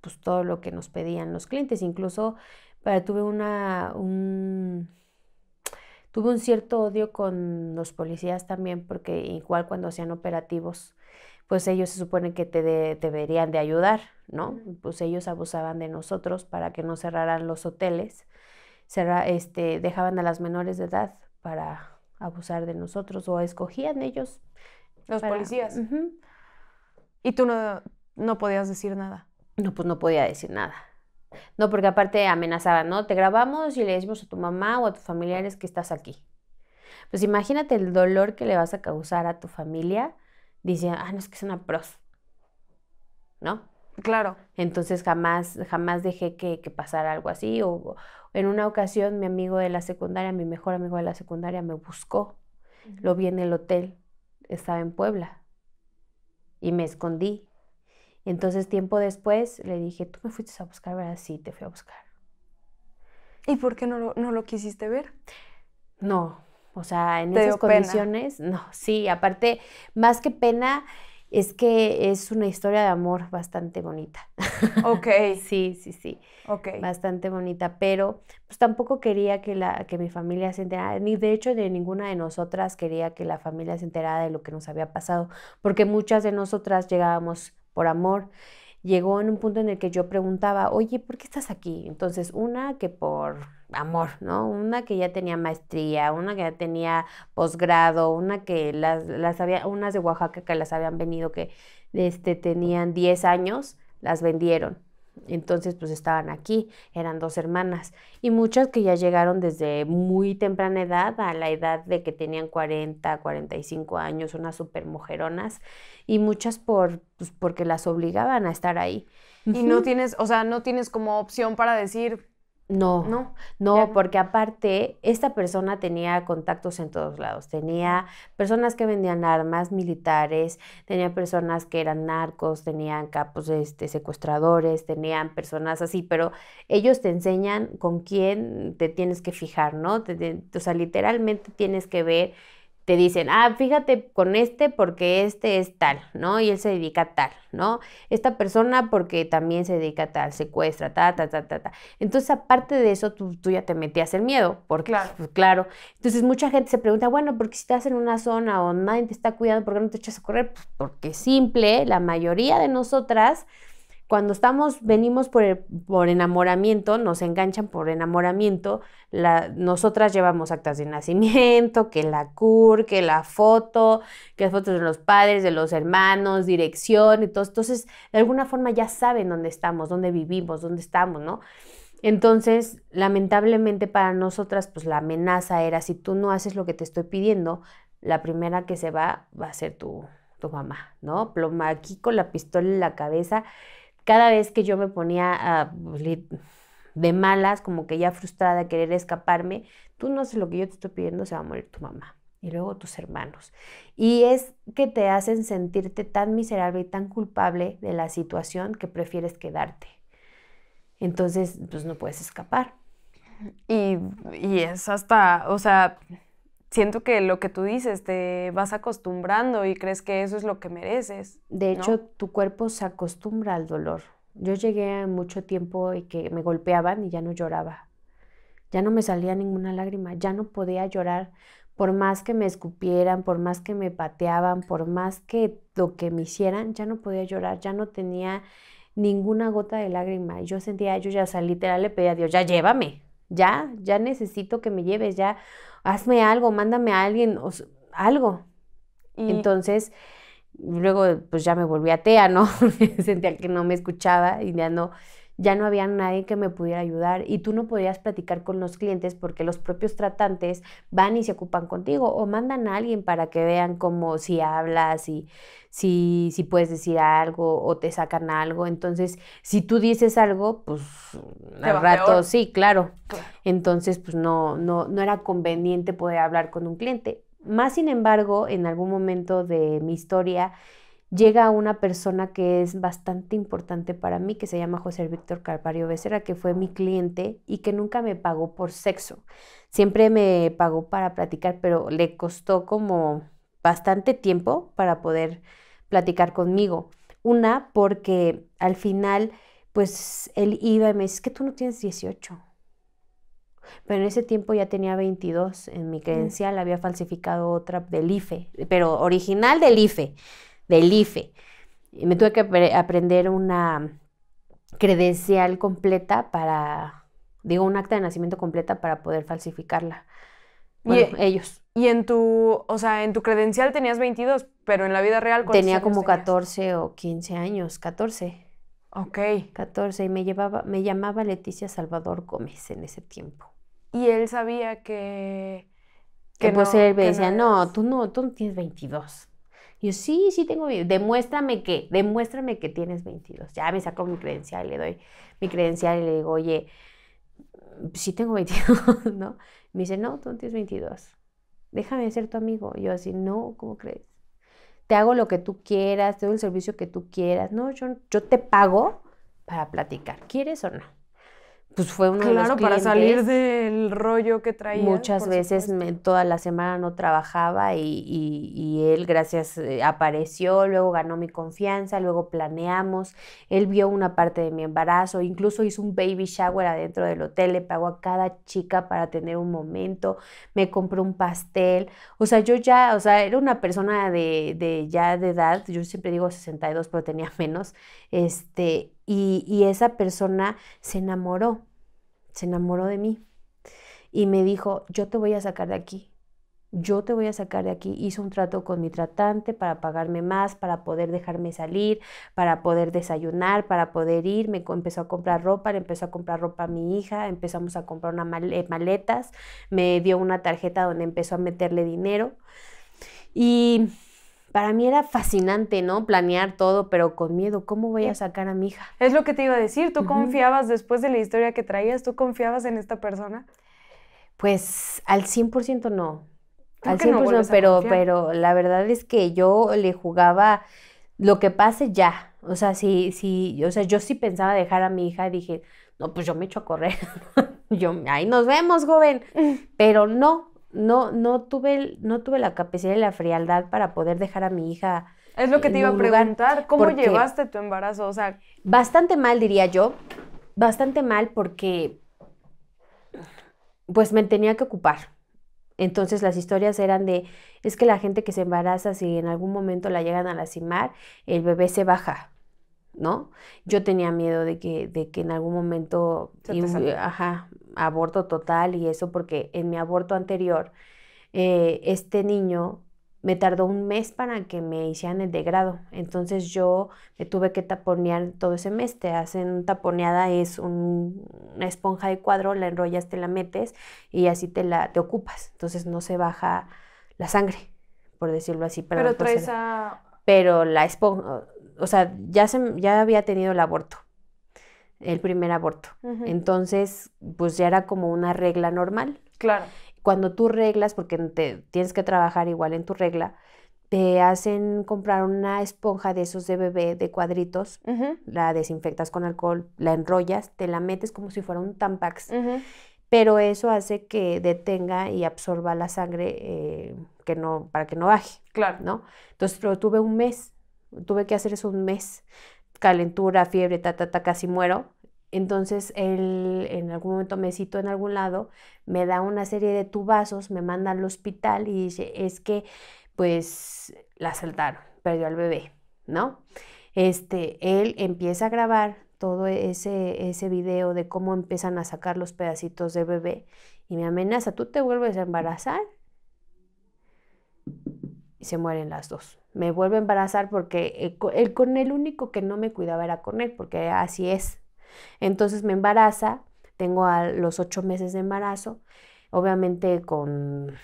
pues, todo lo que nos pedían los clientes. Incluso eh, tuve una, un Tuve un cierto odio con los policías también, porque igual cuando hacían operativos, pues ellos se suponen que te deberían de ayudar, ¿no? Pues ellos abusaban de nosotros para que no cerraran los hoteles, este, dejaban a las menores de edad para abusar de nosotros o escogían ellos. Los policías. Y tú no, no podías decir nada. No, pues no podía decir nada. No, porque aparte amenazaban, ¿no? Te grabamos y le decimos a tu mamá o a tus familiares que estás aquí. Pues imagínate el dolor que le vas a causar a tu familia diciendo, ah, no, es que es una pros. ¿No? Claro. Entonces jamás, jamás dejé que, pasara algo así. O, en una ocasión mi amigo de la secundaria, mi mejor amigo de la secundaria, me buscó. Lo vi en el hotel, estaba en Puebla. Y me escondí entonces tiempo después le dije, tú me fuiste a buscar, ¿verdad? Sí, te fui a buscar. ¿Y por qué no lo, quisiste ver? No, o sea, en esas condiciones, no, sí, aparte, más que pena, es que es una historia de amor bastante bonita. Ok. sí, sí, sí. Ok. Bastante bonita, pero pues tampoco quería que, la, que mi familia se enterara, ni de hecho de ninguna de nosotras quería que la familia se enterara de lo que nos había pasado, porque muchas de nosotras llegábamos por amor. Llegó en un punto en el que yo preguntaba, oye, ¿por qué estás aquí? Entonces, una que por amor, ¿no? Una que ya tenía maestría, una que ya tenía posgrado, una que las, las había, unas de Oaxaca que las habían venido que este, tenían 10 años, las vendieron entonces, pues estaban aquí, eran dos hermanas y muchas que ya llegaron desde muy temprana edad, a la edad de que tenían 40, 45 años, unas super y muchas por, pues, porque las obligaban a estar ahí. Y no tienes, o sea, no tienes como opción para decir, no, no, no, porque aparte esta persona tenía contactos en todos lados. Tenía personas que vendían armas militares, tenía personas que eran narcos, tenían capos este, secuestradores, tenían personas así, pero ellos te enseñan con quién te tienes que fijar, ¿no? o sea, literalmente tienes que ver te dicen, ah, fíjate con este porque este es tal, ¿no? Y él se dedica a tal, ¿no? Esta persona porque también se dedica a tal, secuestra, ta, ta, ta, ta, Entonces, aparte de eso, tú, ya te metías el miedo, porque, pues, claro. Entonces, mucha gente se pregunta, bueno, porque si estás en una zona o nadie te está cuidando, por qué no te echas a correr? Pues porque simple, la mayoría de nosotras cuando estamos, venimos por, e, por enamoramiento, nos enganchan por enamoramiento, la, nosotras llevamos actas de nacimiento, que la CUR, que la foto, que las fotos de los padres, de los hermanos, dirección y todo. Entonces, de alguna forma ya saben dónde estamos, dónde vivimos, dónde estamos, ¿no? Entonces, lamentablemente para nosotras, pues la amenaza era, si tú no haces lo que te estoy pidiendo, la primera que se va va a ser tu, tu mamá, ¿no? Ploma aquí con la pistola en la cabeza cada vez que yo me ponía pues, de malas, como que ya frustrada, querer escaparme, tú no haces lo que yo te estoy pidiendo, se va a morir tu mamá y luego tus hermanos. Y es que te hacen sentirte tan miserable y tan culpable de la situación que prefieres quedarte. Entonces, pues no puedes escapar. Y, y es hasta, o sea, siento que lo que tú dices te vas acostumbrando y crees que eso es lo que mereces. De hecho, tu cuerpo se acostumbra al dolor. Yo llegué a mucho tiempo y que me golpeaban y ya no lloraba. Ya no me salía ninguna lágrima, ya no podía llorar por más que me escupieran, por más que me pateaban, por más que lo que me hicieran, ya no podía llorar, ya no tenía ninguna gota de lágrima. Yo sentía, yo ya salí, literal le pedía a Dios, ya llévame, ya, ya necesito que me lleves, ya, hazme algo, mándame a alguien, algo. Y... Entonces, luego pues ya me volví atea, ¿no? Sentía que no me escuchaba y ya no, ya no había nadie que me pudiera ayudar y tú no podías platicar con los clientes porque los propios tratantes van y se ocupan contigo o mandan a alguien para que vean cómo si hablas y si, si puedes decir algo o te sacan algo. Entonces, si tú dices algo, pues al rato sí, claro. Entonces, pues no, no, no era conveniente poder hablar con un cliente. Más sin embargo, en algún momento de mi historia, llega una persona que es bastante importante para mí, que se llama José Víctor Carpario Becerra, que fue mi cliente y que nunca me pagó por sexo. Siempre me pagó para platicar, pero le costó como bastante tiempo para poder platicar conmigo. Una, porque al final, pues él iba y me dice, es que tú no tienes 18. Pero en ese tiempo ya tenía 22 en mi mm. credencial, había falsificado otra del IFE, pero original del IFE del IFE. Me tuve que aprender una credencial completa para, digo, un acta de nacimiento completa para poder falsificarla. Bueno, e, ellos. Y en tu, o sea, en tu credencial tenías 22, pero en la vida real tenía como 14 o 15 años, 14. Ok. 14 y me llevaba me llamaba Leticia Salvador Gómez en ese tiempo. Y él sabía que que, pues él me decía, no, tú no, tú tienes 22. Y yo, sí, sí tengo, demuéstrame que, demuéstrame que tienes 22. Ya me saco mi credencial, y le doy mi credencial y le digo, oye, sí tengo 22, ¿no? Me dice, no, tú no tienes 22. Déjame ser tu amigo. Y yo así, no, ¿cómo crees? Te hago lo que tú quieras, te doy el servicio que tú quieras. No, yo, yo te pago para platicar. ¿Quieres o no? pues fue uno para salir del rollo que traía. Muchas veces toda la semana no trabajaba y, y, él, gracias, eh, apareció, luego ganó mi confianza, luego planeamos, él vio una parte de mi embarazo, incluso hizo un baby shower adentro del hotel, le pagó a cada chica para tener un momento, me compró un pastel, o sea, yo ya, o sea, era una persona de, de ya de edad, yo siempre digo 62, pero tenía menos, este, y, esa persona se enamoró, se enamoró de mí y me dijo, yo te voy a sacar de aquí, yo te voy a sacar de aquí. Hizo un trato con mi tratante para pagarme más, para poder dejarme salir, para poder desayunar, para poder ir. Me empezó a comprar ropa, le empezó a comprar ropa a mi hija, empezamos a comprar una eh, maletas, me dio una tarjeta donde empezó a meterle dinero. Y para mí era fascinante, ¿no? Planear todo, pero con miedo, ¿cómo voy a sacar a mi hija? Es lo que te iba a decir, ¿tú confiabas después de la historia que traías, tú confiabas en esta persona? Pues al 100% no. al 100%, no pero, pero la verdad es que yo le jugaba lo que pase ya. O sea, sí, si, o sea, yo sí pensaba dejar a mi hija, dije, no, pues yo me echo a correr. yo, ahí nos vemos, joven. Pero no, no, no, tuve, no tuve la capacidad y la frialdad para poder dejar a mi hija. Es lo que te iba a preguntar, ¿cómo llevaste tu embarazo? O sea, bastante mal, diría yo, bastante mal porque pues me tenía que ocupar. Entonces las historias eran de, es que la gente que se embaraza, si en algún momento la llegan a lastimar, el bebé se baja. ¿no? Yo tenía miedo de que, de que en algún momento, ajá, aborto total y eso, porque en mi aborto anterior, eh, este niño me tardó un mes para que me hicieran el degrado. Entonces yo me tuve que taponear todo ese mes. Te hacen taponeada, es una esponja de cuadro, la enrollas, te la metes y así te la te ocupas. Entonces no se baja la sangre, por decirlo así. Pero traes Pero la esponja, o sea, ya, se, ya había tenido el aborto, el primer aborto. Entonces, pues ya era como una regla normal. Claro. Cuando tú reglas, porque tienes que trabajar igual en tu regla, te hacen comprar una esponja de esos de bebé de cuadritos, la desinfectas con alcohol, la enrollas, te la metes como si fuera un tampax, pero eso hace que detenga y absorba la sangre eh, que no, para que no baje. Claro. ¿no? Entonces lo tuve un mes Tuve que hacer eso un mes. Calentura, fiebre, ta, ta, ta, casi muero. Entonces él en algún momento me citó en algún lado, me da una serie de tubazos, me manda al hospital y dice, es que pues la asaltaron, perdió al bebé, ¿no? Este, él empieza a grabar todo ese, ese video de cómo empiezan a sacar los pedacitos de bebé y me amenaza, tú te vuelves a embarazar y se mueren las dos me vuelvo a embarazar porque eh, el, con el único que no me cuidaba era con él, porque así es. Entonces me embaraza, tengo a los ocho meses de embarazo, obviamente con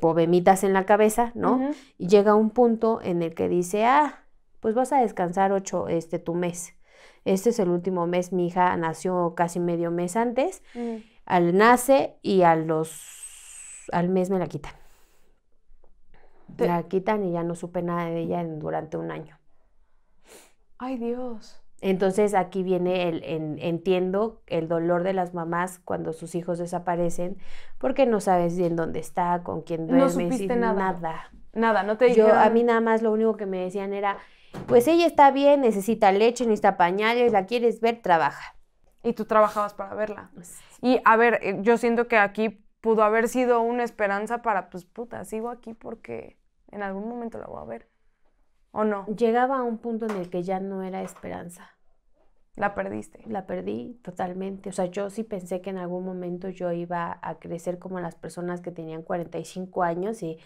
bobemitas en la cabeza, ¿no? Y llega un punto en el que dice, ah, pues vas a descansar ocho, este, tu mes. Este es el último mes, mi hija nació casi medio mes antes, mm. al nace y a los, al mes me la quitan. La quitan y ya no supe nada de ella durante un año. Ay Dios. Entonces aquí viene el, entiendo el dolor de las mamás cuando sus hijos desaparecen porque no sabes bien dónde está, con quién duerme, no supiste nada. nada. no te dijeron... Yo a mí nada más lo único que me decían era, pues ella está bien, necesita leche, necesita pañales, la quieres ver, trabaja. Y tú trabajabas para verla. Y a ver, eh, yo siento que aquí pudo haber sido una esperanza para, pues puta, sigo aquí porque en algún momento la voy a ver. ¿O no? Llegaba a un punto en el que ya no era esperanza. La perdiste. La perdí totalmente. O sea, yo sí pensé que en algún momento yo iba a crecer como las personas que tenían 45 años y,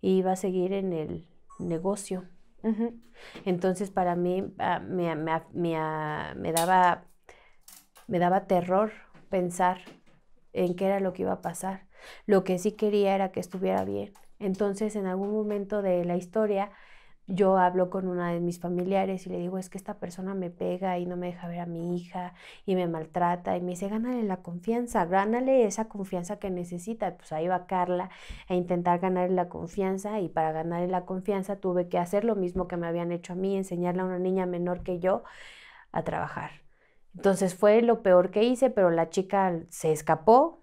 iba a seguir en el negocio. Entonces para mí ah, me, me, ah, me, daba, me daba terror pensar en qué era lo que iba a pasar. Lo que sí quería era que estuviera bien. Entonces, en algún momento de la historia, yo hablo con una de mis familiares y le digo, es que esta persona me pega y no me deja ver a mi hija y me maltrata y me dice, gánale la confianza, gánale esa confianza que necesita. Pues ahí va Carla a intentar ganarle la confianza y para ganarle la confianza tuve que hacer lo mismo que me habían hecho a mí, enseñarle a una niña menor que yo a trabajar. Entonces fue lo peor que hice, pero la chica se escapó.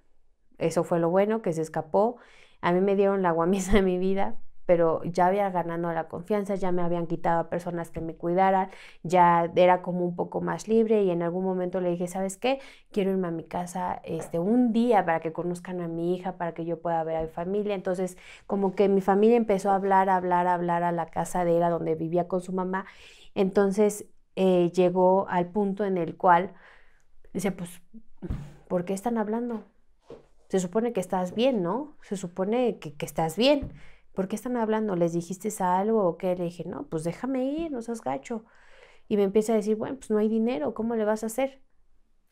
Eso fue lo bueno, que se escapó. A mí me dieron la guamisa de mi vida, pero ya había ganado la confianza, ya me habían quitado a personas que me cuidaran, ya era como un poco más libre y en algún momento le dije, ¿sabes qué? Quiero irme a mi casa este, un día para que conozcan a mi hija, para que yo pueda ver a mi familia. Entonces, como que mi familia empezó a hablar, a hablar, a hablar a la casa de ella donde vivía con su mamá. Entonces, eh, llegó al punto en el cual dice, pues, ¿por qué están hablando? Se supone que estás bien, ¿no? Se supone que, que estás bien. ¿Por qué están hablando? ¿Les dijiste algo o qué? Le dije, no, pues déjame ir, no seas gacho. Y me empieza a decir, bueno, pues no hay dinero, ¿cómo le vas a hacer?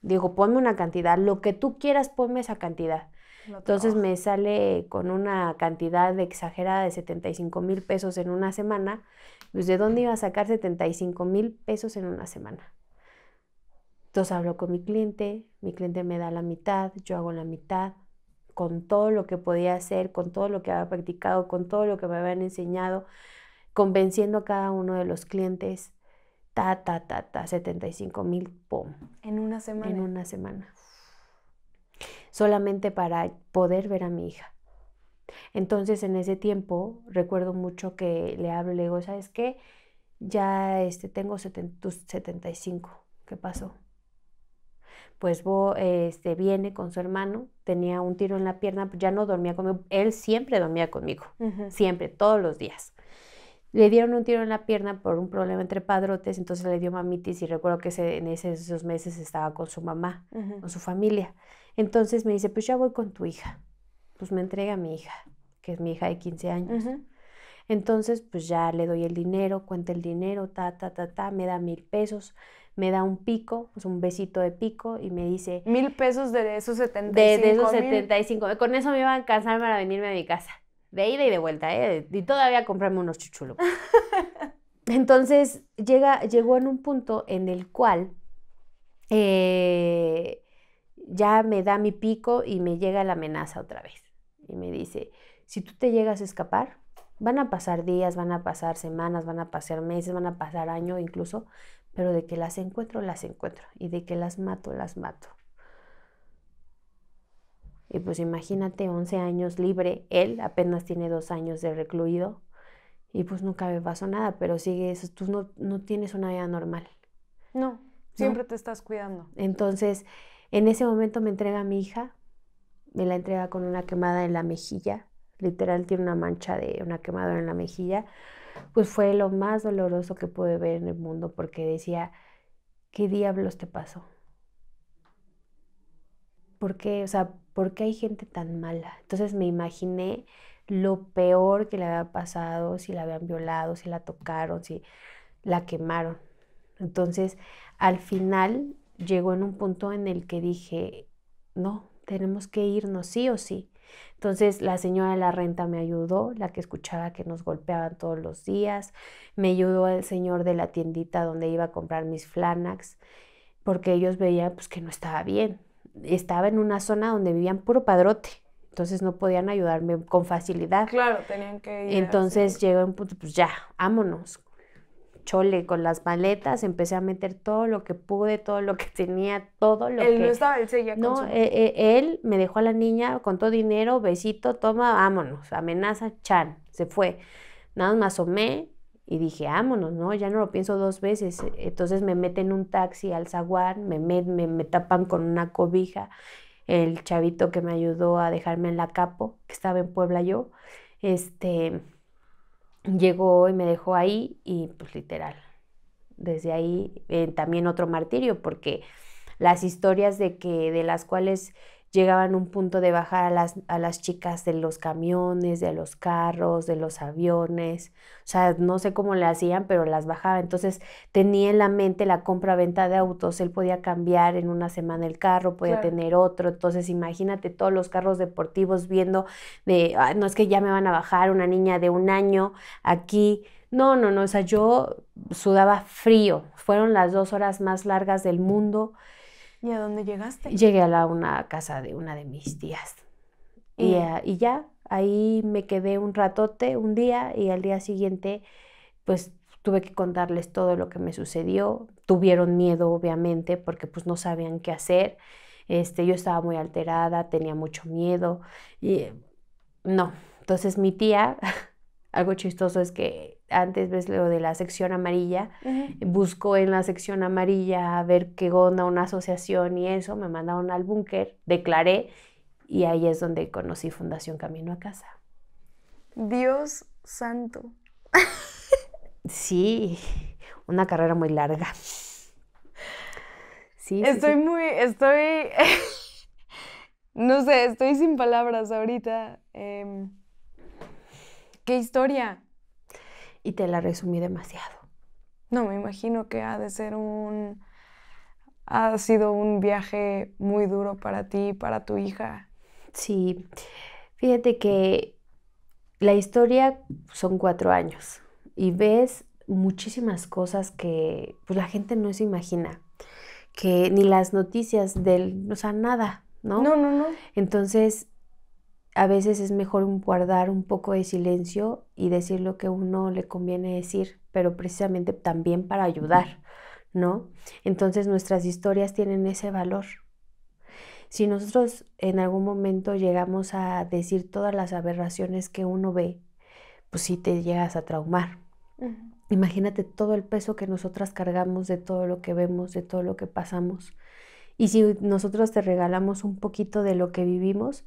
Digo, ponme una cantidad, lo que tú quieras, ponme esa cantidad. Entonces me sale con una cantidad exagerada de 75 mil pesos en una semana. Pues, ¿de dónde iba a sacar 75 mil pesos en una semana? Entonces hablo con mi cliente, mi cliente me da la mitad, yo hago la mitad, con todo lo que podía hacer, con todo lo que había practicado, con todo lo que me habían enseñado, convenciendo a cada uno de los clientes, ta, ta, ta, ta, 75 mil, ¡pum! En una semana. En una semana solamente para poder ver a mi hija. Entonces en ese tiempo recuerdo mucho que le hablo y le digo, ¿sabes qué? Ya este, tengo 75, ¿qué pasó? Pues Bo este, viene con su hermano, tenía un tiro en la pierna, ya no dormía conmigo, él siempre dormía conmigo, siempre, todos los días. Le dieron un tiro en la pierna por un problema entre padrotes, entonces le dio mamitis y recuerdo que en esos meses estaba con su mamá, con su familia. Entonces me dice, pues ya voy con tu hija. Pues me entrega a mi hija, que es mi hija de 15 años. Entonces, pues ya le doy el dinero, cuenta el dinero, ta, ta, ta, ta, me da mil pesos, me da un pico, pues un besito de pico y me dice... Mil pesos de esos 75 De, esos 75, con eso me iba a alcanzar para venirme a mi casa, de ida y de vuelta, ¿eh? y todavía comprarme unos chuchulos. Entonces, llega, llegó en un punto en el cual... Eh, ya me da mi pico y me llega la amenaza otra vez. Y me dice, si tú te llegas a escapar, van a pasar días, van a pasar semanas, van a pasar meses, van a pasar años incluso, pero de que las encuentro, las encuentro. Y de que las mato, las mato. Y pues imagínate, 11 años libre, él apenas tiene dos años de recluido y pues nunca me pasó nada, pero sigue eso tú no, tienes una vida normal. No, siempre te estás cuidando. Entonces, en ese momento me entrega a mi hija, me la entrega con una quemada en la mejilla, literal tiene una mancha de una quemadura en la mejilla, pues fue lo más doloroso que pude ver en el mundo porque decía, ¿qué diablos te pasó? ¿Por qué? O sea, ¿por qué hay gente tan mala? Entonces me imaginé lo peor que le había pasado, si la habían violado, si la tocaron, si la quemaron. Entonces, al final llegó en un punto en el que dije, no, tenemos que irnos sí o sí. Entonces la señora de la renta me ayudó, la que escuchaba que nos golpeaban todos los días, me ayudó el señor de la tiendita donde iba a comprar mis flanax, porque ellos veían pues, que no estaba bien. Estaba en una zona donde vivían puro padrote, entonces no podían ayudarme con facilidad. Claro, tenían que ir. Entonces llegó un punto, pues ya, vámonos chole con las maletas, empecé a meter todo lo que pude, todo lo que tenía, todo lo que... Él no estaba, él seguía e, e, él me dejó a la niña, con todo dinero, besito, toma, vámonos, amenaza, chan, se fue. Nada más asomé y dije, vámonos, ¿no? Ya no lo pienso dos veces. Entonces me meten un taxi al zaguar, me, me, me, me tapan con una cobija. El chavito que me ayudó a dejarme en la capo, que estaba en Puebla yo, este llegó y me dejó ahí y pues literal. Desde ahí eh, también otro martirio porque las historias de que de las cuales llegaban un punto de bajar a las, a las chicas de los camiones, de los carros, de los aviones. O sea, no sé cómo le hacían, pero las bajaba. Entonces tenía en la mente la compra-venta de autos. Él podía cambiar en una semana el carro, podía tener otro. Entonces imagínate todos los carros deportivos viendo de, no es que ya me van a bajar una niña de un año aquí. No, no, no, o sea, yo sudaba frío. Fueron las dos horas más largas del mundo. ¿Y a dónde llegaste? Llegué a la, una casa de una de mis tías. Y, eh, y ya, ahí me quedé un ratote, un día, y al día siguiente, pues tuve que contarles todo lo que me sucedió. Tuvieron miedo, obviamente, porque pues no sabían qué hacer. Este, yo estaba muy alterada, tenía mucho miedo. Y no, entonces mi tía, algo chistoso es que antes ves lo de la sección amarilla, busco en la sección amarilla a ver qué onda una asociación y eso, me mandaron al búnker, declaré y ahí es donde conocí Fundación Camino a Casa. Dios santo. sí, una carrera muy larga. Sí, estoy muy, estoy, no sé, estoy sin palabras ahorita. Em, ¿Qué historia? y te la resumí demasiado. No, me imagino que ha de ser un... Ha sido un viaje muy duro para ti y para tu hija. Sí, fíjate que la historia son cuatro años y ves muchísimas cosas que pues, la gente no se imagina, que ni las noticias del, o sea, nada, ¿no? No, no, no. Entonces, a veces es mejor guardar un poco de silencio y decir lo que uno le conviene decir, pero precisamente también para ayudar, ¿no? Entonces nuestras historias tienen ese valor. Si nosotros en algún momento llegamos a decir todas las aberraciones que uno ve, pues sí te llegas a traumar. Imagínate todo el peso que nosotras cargamos de todo lo que vemos, de todo lo que pasamos. Y si nosotros te regalamos un poquito de lo que vivimos,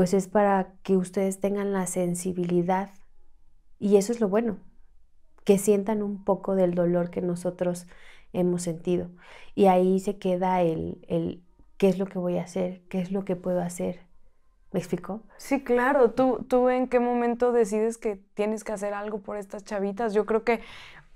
pues es para que ustedes tengan la sensibilidad. Y eso es lo bueno, que sientan un poco del dolor que nosotros hemos sentido. Y ahí se queda el, el qué es lo que voy a hacer, qué es lo que puedo hacer. ¿Me explicó? Sí, claro. ¿Tú, ¿Tú en qué momento decides que tienes que hacer algo por estas chavitas? Yo creo que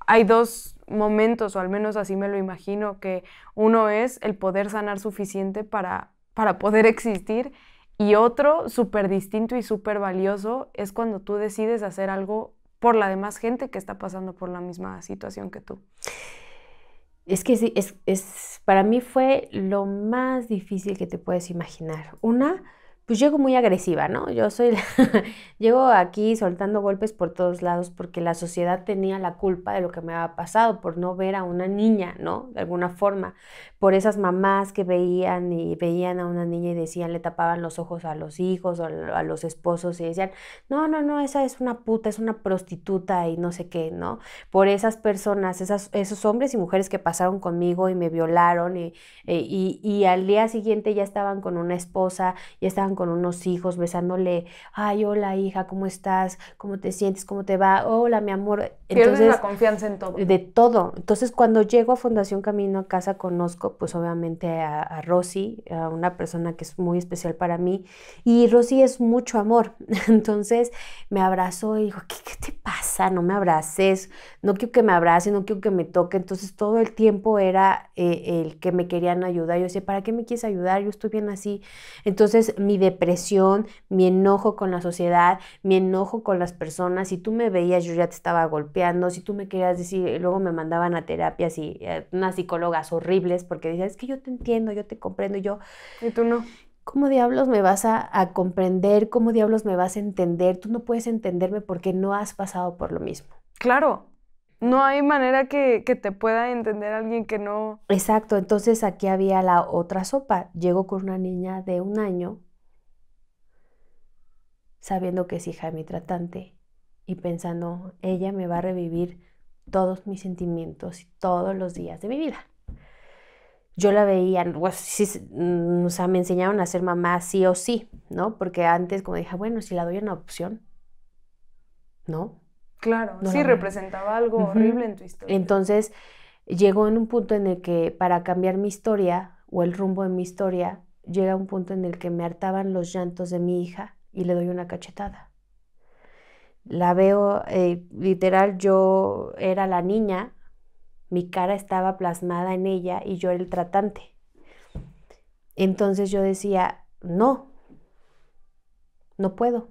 hay dos momentos, o al menos así me lo imagino, que uno es el poder sanar suficiente para, para poder existir y otro súper distinto y súper valioso es cuando tú decides hacer algo por la demás gente que está pasando por la misma situación que tú. Es que sí, es, para mí fue lo más difícil que te puedes imaginar. Una, pues llego muy agresiva, ¿no? Yo soy, llego aquí soltando golpes por todos lados porque la sociedad tenía la culpa de lo que me había pasado por no ver a una niña, ¿no? De alguna forma por esas mamás que veían y veían a una niña y decían, le tapaban los ojos a los hijos o a los esposos y decían, no, no, no, esa es una puta, es una prostituta y no sé qué, ¿no? Por esas personas, esas, esos hombres y mujeres que pasaron conmigo y me violaron y, eh, al día siguiente ya estaban con una esposa, ya estaban con unos hijos besándole, ay, hola hija, ¿cómo estás? ¿Cómo te sientes? ¿Cómo te va? Hola, mi amor. Entonces, la confianza en todo. De todo. Entonces, cuando llego a Fundación Camino a Casa, conozco pues obviamente a, Rosy, a una persona que es muy especial para mí. Y Rosy es mucho amor. Entonces me abrazó y dijo, ¿qué, te pasa? No me abraces, no quiero que me abraces, no quiero que me toque. Entonces todo el tiempo era eh, el que me querían ayudar. Yo decía, ¿para qué me quieres ayudar? Yo estoy bien así. Entonces mi depresión, mi enojo con la sociedad, mi enojo con las personas, si tú me veías yo ya te estaba golpeando, si tú me querías decir, luego me mandaban a terapias y eh, unas psicólogas horribles porque que decía, es que yo te entiendo, yo te comprendo, y yo... Y tú no. ¿Cómo diablos me vas a, comprender? ¿Cómo diablos me vas a entender? Tú no puedes entenderme porque no has pasado por lo mismo. Claro, no hay manera que, que, te pueda entender alguien que no. Exacto, entonces aquí había la otra sopa. Llego con una niña de un año, sabiendo que es hija de mi tratante, y pensando, ella me va a revivir todos mis sentimientos y todos los días de mi vida yo la veía, mm, o sea, me enseñaron a ser mamá sí o sí, ¿no? Porque antes como dije, ah, bueno, si la doy una opción, ¿no? Claro, sí representaba algo horrible en tu historia. Entonces, llegó en un punto en el que para cambiar mi historia o el rumbo de mi historia, llega un punto en el que me hartaban los llantos de mi hija y le doy una cachetada. La veo, eh, literal, yo era la niña mi cara estaba plasmada en ella y yo era el tratante. Entonces yo decía, no, no puedo.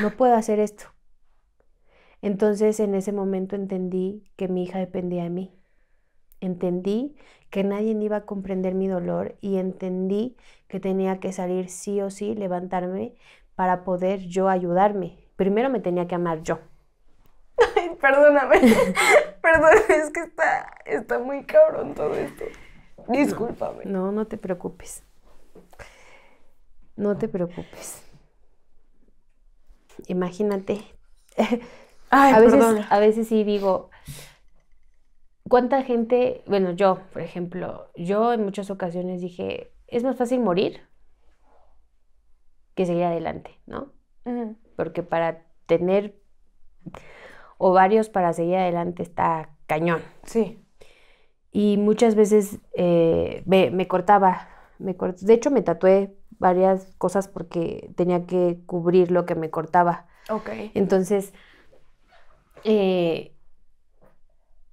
No puedo hacer esto. Entonces en ese momento entendí que mi hija dependía de mí. Entendí que nadie iba a comprender mi dolor y entendí que tenía que salir sí o sí, levantarme para poder yo ayudarme. Primero me tenía que amar yo. Perdóname. Perdóname, es que está, muy cabrón todo esto. Discúlpame. No, no te preocupes. No te preocupes. Imagínate. a, veces, a veces sí digo, ¿cuánta gente, bueno, yo, por ejemplo, yo en muchas ocasiones dije, es más fácil morir que seguir adelante, ¿no? Porque para tener varios para seguir adelante está cañón. Sí. Y muchas veces eh, me, cortaba, me de hecho me tatué varias cosas porque tenía que cubrir lo que me cortaba. Ok. Entonces, eh,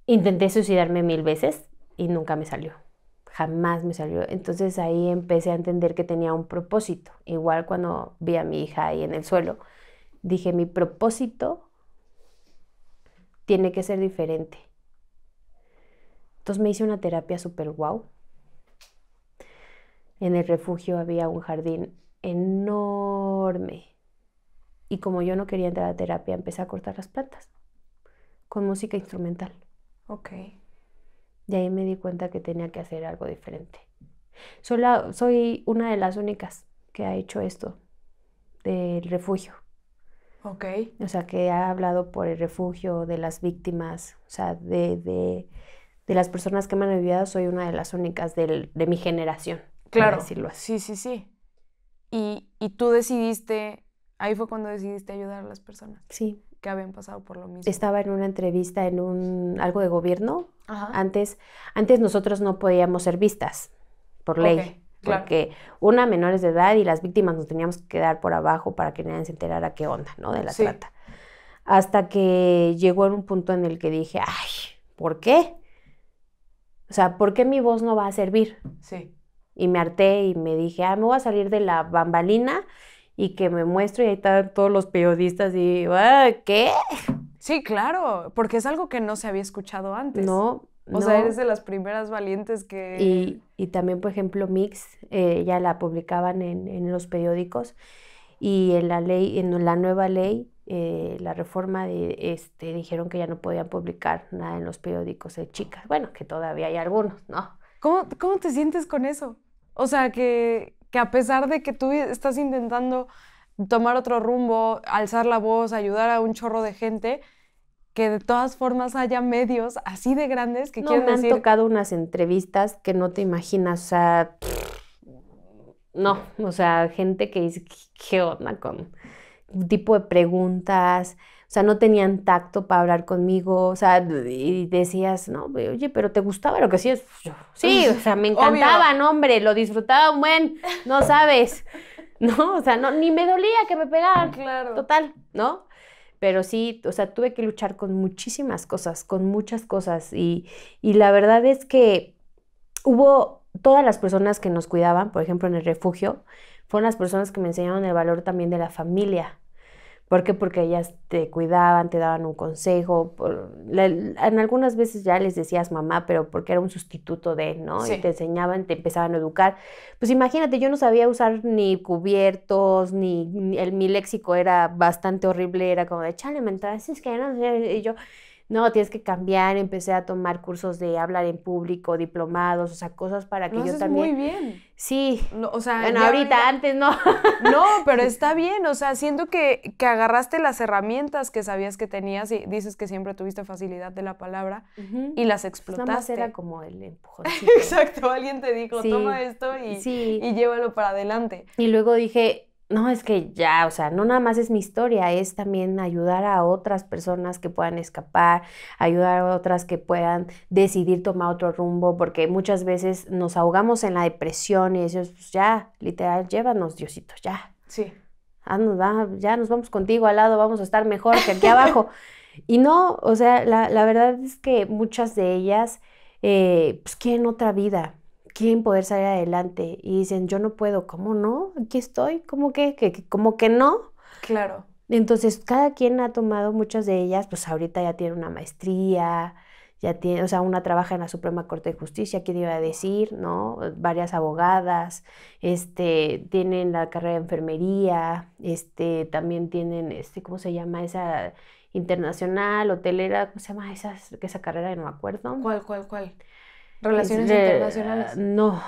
intenté suicidarme mil veces y nunca me salió. Jamás me salió. Entonces ahí empecé a entender que tenía un propósito. Igual cuando vi a mi hija ahí en el suelo, dije, mi propósito tiene que ser diferente. Entonces me hice una terapia súper guau. En el refugio había un jardín enorme. Y como yo no quería entrar a terapia, empecé a cortar las plantas con música instrumental. Ok. De ahí me di cuenta que tenía que hacer algo diferente. soy una de las únicas que ha hecho esto del refugio. Ok. O sea, que ha hablado por el refugio de las víctimas, o sea, de, de, de las personas que me han ayudado, soy una de las únicas del, de mi generación. Claro. Sí, sí, sí. Y, y tú decidiste, ahí fue cuando decidiste ayudar a las personas. que habían pasado por lo mismo. Estaba en una entrevista en un algo de gobierno. Ajá. Antes, antes nosotros no podíamos ser vistas por ley. Porque una menores de edad y las víctimas nos teníamos que quedar por abajo para que nadie se enterara qué onda, ¿no? De la trata. Hasta que llegó en un punto en el que dije, ay, ¿por qué? O sea, ¿por qué mi voz no va a servir? Sí. Y me harté y me dije, ah, me voy a salir de la bambalina y que me muestro y ahí están todos los periodistas y, ah, ¿qué? Sí, claro, porque es algo que no se había escuchado antes. No, o sea, eres de las primeras valientes que... Y, también, por ejemplo, Mix, eh, ya la publicaban en, los periódicos y en la ley, en la nueva ley, eh, la reforma, de, este, dijeron que ya no podían publicar nada en los periódicos de chicas. Bueno, que todavía hay algunos, ¿no? ¿Cómo, cómo te sientes con eso? O sea, que, que a pesar de que tú estás intentando tomar otro rumbo, alzar la voz, ayudar a un chorro de gente, que de todas formas haya medios así de grandes que no, me han tocado unas entrevistas que no te imaginas, o sea, no, o sea, gente que dice, ¿qué onda con tipo de preguntas? O sea, no tenían tacto para hablar conmigo, o sea, y decías, no, oye, pero ¿te gustaba lo que hacías? Pues sí, sí, o sea, me encantaban, hombre, lo disfrutaba un buen, no sabes, ¿no? O sea, no, ni me dolía que me pegaran, claro. total, ¿no? pero sí, o sea, tuve que luchar con muchísimas cosas, con muchas cosas y, y la verdad es que hubo todas las personas que nos cuidaban, por ejemplo, en el refugio, fueron las personas que me enseñaron el valor también de la familia, ¿Por qué? Porque ellas te cuidaban, te daban un consejo. en algunas veces ya les decías mamá, pero porque era un sustituto de, ¿no? Y te enseñaban, te empezaban a educar. Pues imagínate, yo no sabía usar ni cubiertos, ni, el, mi léxico era bastante horrible, era como de, chale, así es que no sé. Y yo, no, tienes que cambiar, empecé a tomar cursos de hablar en público, diplomados, o sea, cosas para que Lo yo haces también... Muy bien. Sí. o sea, bueno, ahorita, antes no. No, pero está bien, o sea, siento que, que, agarraste las herramientas que sabías que tenías y dices que siempre tuviste facilidad de la palabra y las explotaste. Pues nada más era como el empujón. Exacto, alguien te dijo, toma esto y, y llévalo para adelante. Y luego dije, no, es que ya, o sea, no nada más es mi historia, es también ayudar a otras personas que puedan escapar, ayudar a otras que puedan decidir tomar otro rumbo, porque muchas veces nos ahogamos en la depresión y eso pues ya, literal, llévanos, Diosito, ya. Sí. Ah, ya nos vamos contigo al lado, vamos a estar mejor que aquí abajo. y no, o sea, la, la, verdad es que muchas de ellas eh, pues quieren otra vida, quieren poder salir adelante y dicen, yo no puedo, ¿cómo no? Aquí estoy, ¿cómo que, que, como que no? Claro. Entonces, cada quien ha tomado, muchas de ellas, pues ahorita ya tiene una maestría, ya tiene, o sea, una trabaja en la Suprema Corte de Justicia, ¿qué iba a decir? ¿No? Varias abogadas, este, tienen la carrera de enfermería, este, también tienen, este, ¿cómo se llama? Esa internacional, hotelera, ¿cómo se llama esa, esa carrera? No me acuerdo. ¿Cuál, cuál, cuál? Relaciones internacionales. Ah, no.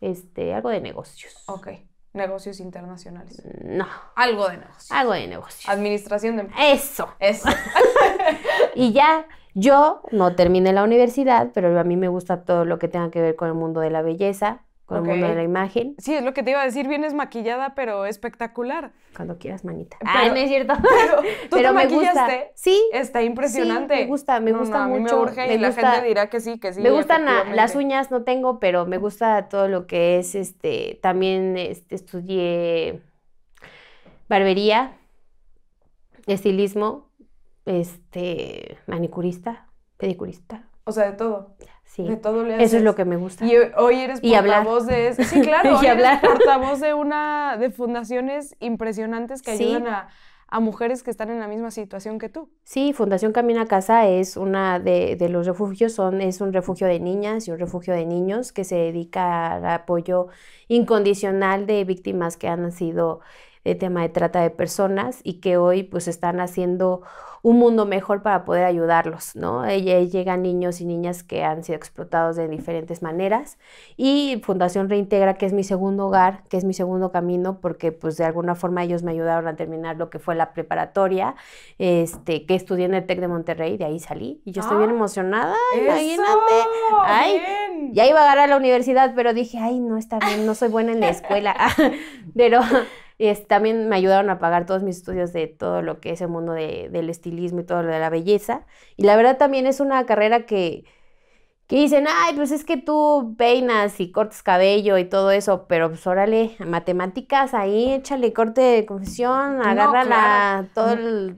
Este, algo de negocios. Ok. Negocios internacionales. No. Algo de negocios. Algo de negocios. Administración de Eso. Eso. y ya, yo no terminé la universidad, pero a mí me gusta todo lo que tenga que ver con el mundo de la belleza con el mundo de la imagen. Sí, es lo que te iba a decir, vienes maquillada, pero espectacular. Cuando quieras, manita. ah, no es cierto. Pero, ¿tú me Sí. Está impresionante. me gusta, me gusta mucho. A y la gente dirá que sí, que sí. Me gustan las uñas, no tengo, pero me gusta todo lo que es, este, también este, estudié barbería, estilismo, este, manicurista, pedicurista. O sea, de todo todo Eso es lo que me gusta. Y hoy eres portavoz de Sí, claro, y eres portavoz de una de fundaciones impresionantes que ayudan a, mujeres que están en la misma situación que tú. Sí, Fundación Camina a Casa es una de, de, los refugios, son, es un refugio de niñas y un refugio de niños que se dedica al apoyo incondicional de víctimas que han sido de tema de trata de personas y que hoy pues están haciendo un mundo mejor para poder ayudarlos, ¿no? Eh, llegan niños y niñas que han sido explotados de diferentes maneras y Fundación Reintegra, que es mi segundo hogar, que es mi segundo camino, porque pues de alguna forma ellos me ayudaron a terminar lo que fue la preparatoria, este, que estudié en el TEC de Monterrey, de ahí salí y yo estoy bien ah, emocionada, imagínate. Ay, ya iba a a la universidad, pero dije, ay, no está bien, no soy buena en la escuela, pero también me ayudaron a pagar todos mis estudios de todo lo que es el mundo del estilismo y todo lo de la belleza. Y la verdad también es una carrera que, que dicen, ay, pues es que tú peinas y cortas cabello y todo eso, pero pues órale, matemáticas ahí, échale corte de confesión, agarra la, todo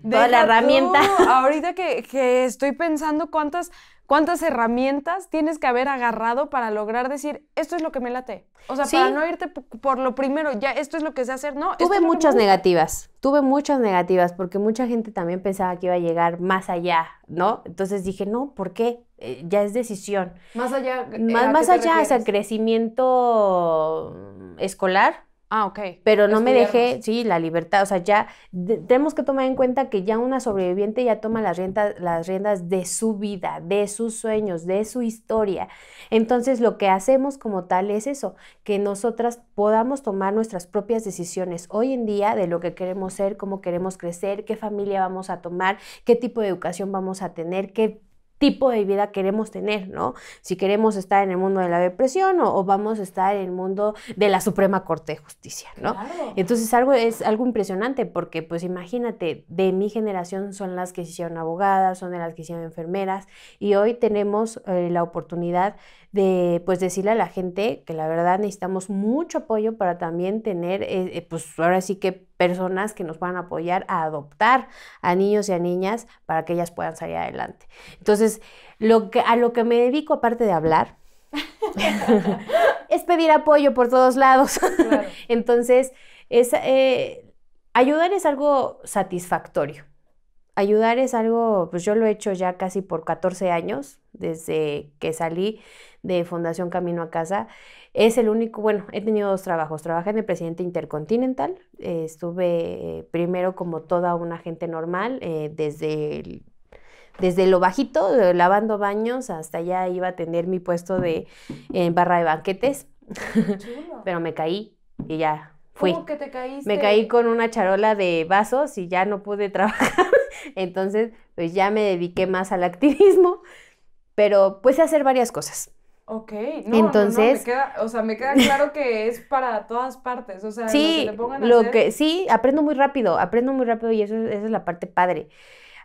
toda la herramienta. ahorita que, que, estoy pensando cuántas cuántas herramientas tienes que haber agarrado para lograr decir, esto es lo que me late. O sea, para no irte por lo primero, ya esto es lo que sé hacer, no. Tuve muchas negativas, tuve muchas negativas, porque mucha gente también pensaba que iba a llegar más allá, ¿no? Entonces dije, no, ¿por qué? Eh, ya es decisión. Más allá. Eh, más, más allá, es el crecimiento mm, escolar Ah, ok. Pero no me dejé, sí, la libertad. O sea, ya tenemos que tomar en cuenta que ya una sobreviviente ya toma las riendas, las riendas de su vida, de sus sueños, de su historia. Entonces, lo que hacemos como tal es eso, que nosotras podamos tomar nuestras propias decisiones hoy en día de lo que queremos ser, cómo queremos crecer, qué familia vamos a tomar, qué tipo de educación vamos a tener, qué tipo de vida queremos tener, ¿no? Si queremos estar en el mundo de la depresión o, vamos a estar en el mundo de la Suprema Corte de Justicia, ¿no? Entonces algo es algo impresionante porque pues imagínate, de mi generación son las que se hicieron abogadas, son de las que se hicieron enfermeras y hoy tenemos eh, la oportunidad de pues decirle a la gente que la verdad necesitamos mucho apoyo para también tener, eh, eh, pues ahora sí que personas que nos van a apoyar a adoptar a niños y a niñas para que ellas puedan salir adelante. Entonces, lo que, a lo que me dedico, aparte de hablar, es pedir apoyo por todos lados. Entonces, es, eh, ayudar es algo satisfactorio ayudar es algo, pues yo lo he hecho ya casi por 14 años, desde que salí de Fundación Camino a Casa. Es el único, bueno, he tenido dos trabajos. Trabajé en el presidente intercontinental, eh, estuve eh, primero como toda una gente normal, eh, desde, desde lo bajito, lavando baños, hasta ya iba a tener mi puesto de barra de banquetes, pero me caí y ya fui. ¿Cómo que te caíste? Me caí con una charola de vasos y ya no pude trabajar. Entonces, pues ya me dediqué más al activismo, pero puse a hacer varias cosas. Ok, no, entonces, no, me queda, o sea, me queda claro que es para todas partes, o sea, sí, lo que, pongan lo sí, aprendo muy rápido, aprendo muy rápido y eso, esa es la parte padre,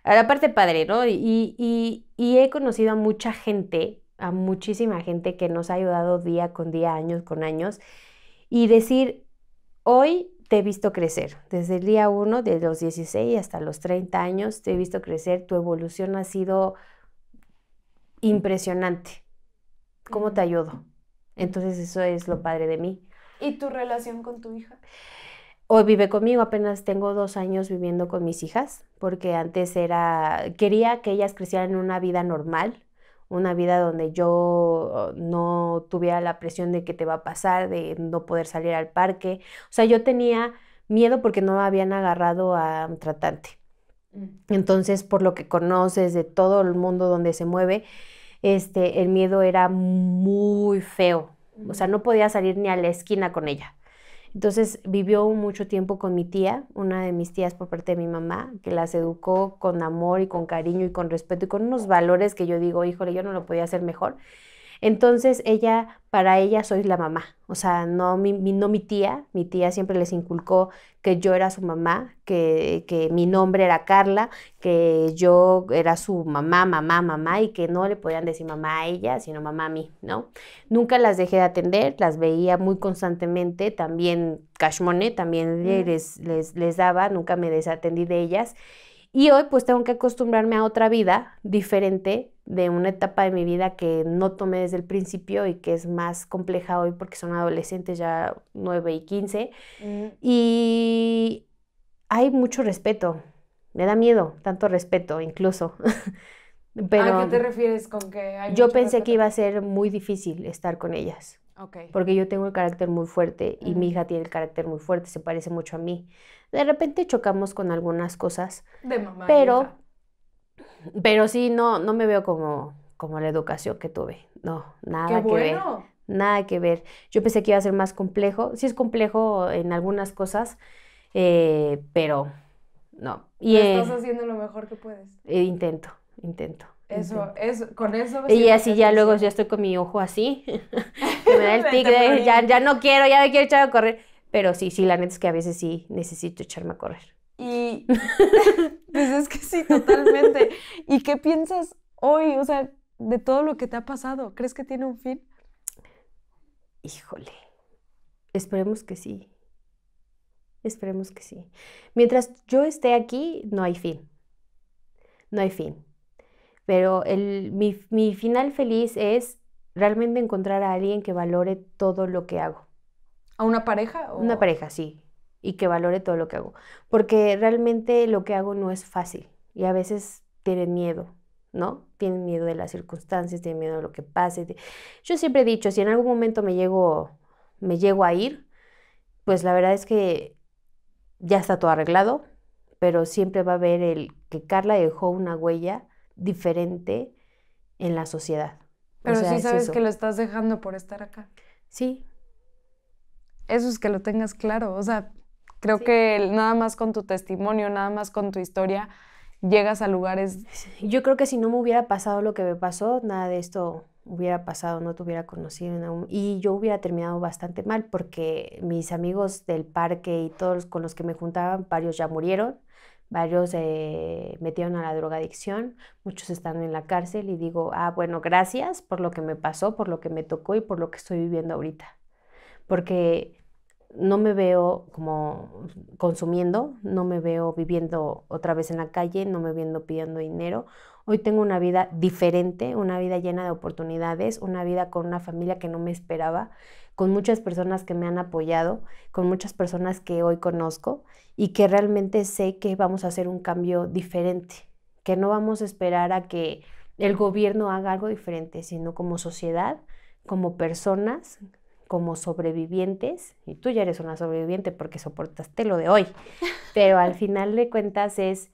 la parte padre, ¿no? y he conocido a mucha gente, a muchísima gente que nos ha ayudado día con día, años con años, y decir, hoy te he visto crecer. Desde el día 1, de los 16 hasta los 30 años, te he visto crecer. Tu evolución ha sido impresionante. ¿Cómo te ayudo? Entonces eso es lo padre de mí. ¿Y tu relación con tu hija? Hoy vive conmigo, apenas tengo dos años viviendo con mis hijas, porque antes era, quería que ellas crecieran en una vida normal, una vida donde yo no tuviera la presión de que te va a pasar, de no poder salir al parque. O sea, yo tenía miedo porque no me habían agarrado a un tratante. Mm. Entonces, por lo que conoces de todo el mundo donde se mueve, este, el miedo era muy feo. O sea, no podía salir ni a la esquina con ella. Entonces vivió mucho tiempo con mi tía, una de mis tías por parte de mi mamá, que las educó con amor y con cariño y con respeto y con unos valores que yo digo, híjole, yo no lo podía hacer mejor. Entonces ella, para ella soy la mamá, o sea, no mi, no mi tía, mi tía siempre les inculcó que yo era su mamá, que, que mi nombre era Carla, que yo era su mamá, mamá, mamá y que no le podían decir mamá a ella, sino mamá a mí, ¿no? Nunca las dejé de atender, las veía muy constantemente, también Cashmone, también mm. les, les, les daba, nunca me desatendí de ellas. Y hoy pues tengo que acostumbrarme a otra vida diferente de una etapa de mi vida que no tomé desde el principio y que es más compleja hoy porque son adolescentes ya 9 y 15. Mm. Y hay mucho respeto. Me da miedo, tanto respeto incluso. Pero ¿A qué te refieres con que hay Yo pensé que iba a ser muy difícil estar con ellas. Porque yo tengo el carácter muy fuerte y mi hija tiene el carácter muy fuerte, se parece mucho a mí. De repente chocamos con algunas cosas. Pero, pero sí, no, no me veo como, como la educación que tuve. No, nada que ver. Nada que ver. Yo pensé que iba a ser más complejo. Sí es complejo en algunas cosas, eh, pero no. Y, estás haciendo lo mejor que puedes. Eh, intento, intento. Eso, eso, con eso. Y así ya luego ya estoy con mi ojo así. me da el tic ya, ya no quiero, ya me quiero echar a correr. Pero sí, sí, la neta es que a veces sí necesito echarme a correr. Y pues es que sí, totalmente. ¿Y qué piensas hoy? O sea, de todo lo que te ha pasado, ¿crees que tiene un fin? Híjole, esperemos que sí. Esperemos que sí. Mientras yo esté aquí, no hay fin. No hay fin. Pero mi final feliz es realmente encontrar a alguien que valore todo lo que hago ¿A una pareja? O... Una pareja, sí. Y que valore todo lo que hago. Porque realmente lo que hago no es fácil. Y a veces tienen miedo, ¿no? Tienen miedo de las circunstancias, tienen miedo de lo que pase. Yo siempre he dicho, si en algún momento me llego, me llego a ir, pues la verdad es que ya está todo arreglado, pero siempre va a haber el que Carla dejó una huella diferente en la sociedad. Pero sí sabes que lo estás dejando por estar acá. Sí, eso es que lo tengas claro. O sea, creo que nada más con tu testimonio, nada más con tu historia, llegas a lugares. Yo creo que si no me hubiera pasado lo que me pasó, nada de esto hubiera pasado, no te hubiera conocido y yo hubiera terminado bastante mal porque mis amigos del parque y todos con los que me juntaban, varios ya murieron, varios metieron a la drogadicción, muchos están en la cárcel y digo, ah, bueno, gracias por lo que me pasó, por lo que me tocó y por lo que estoy viviendo ahorita porque no me veo como consumiendo, no me veo viviendo otra vez en la calle, no me viendo pidiendo dinero. Hoy tengo una vida diferente, una vida llena de oportunidades, una vida con una familia que no me esperaba, con muchas personas que me han apoyado, con muchas personas que hoy conozco y que realmente sé que vamos a hacer un cambio diferente, que no vamos a esperar a que el gobierno haga algo diferente, sino como sociedad, como personas, como sobrevivientes, y tú ya eres una sobreviviente porque soportaste lo de hoy, pero al final de cuentas es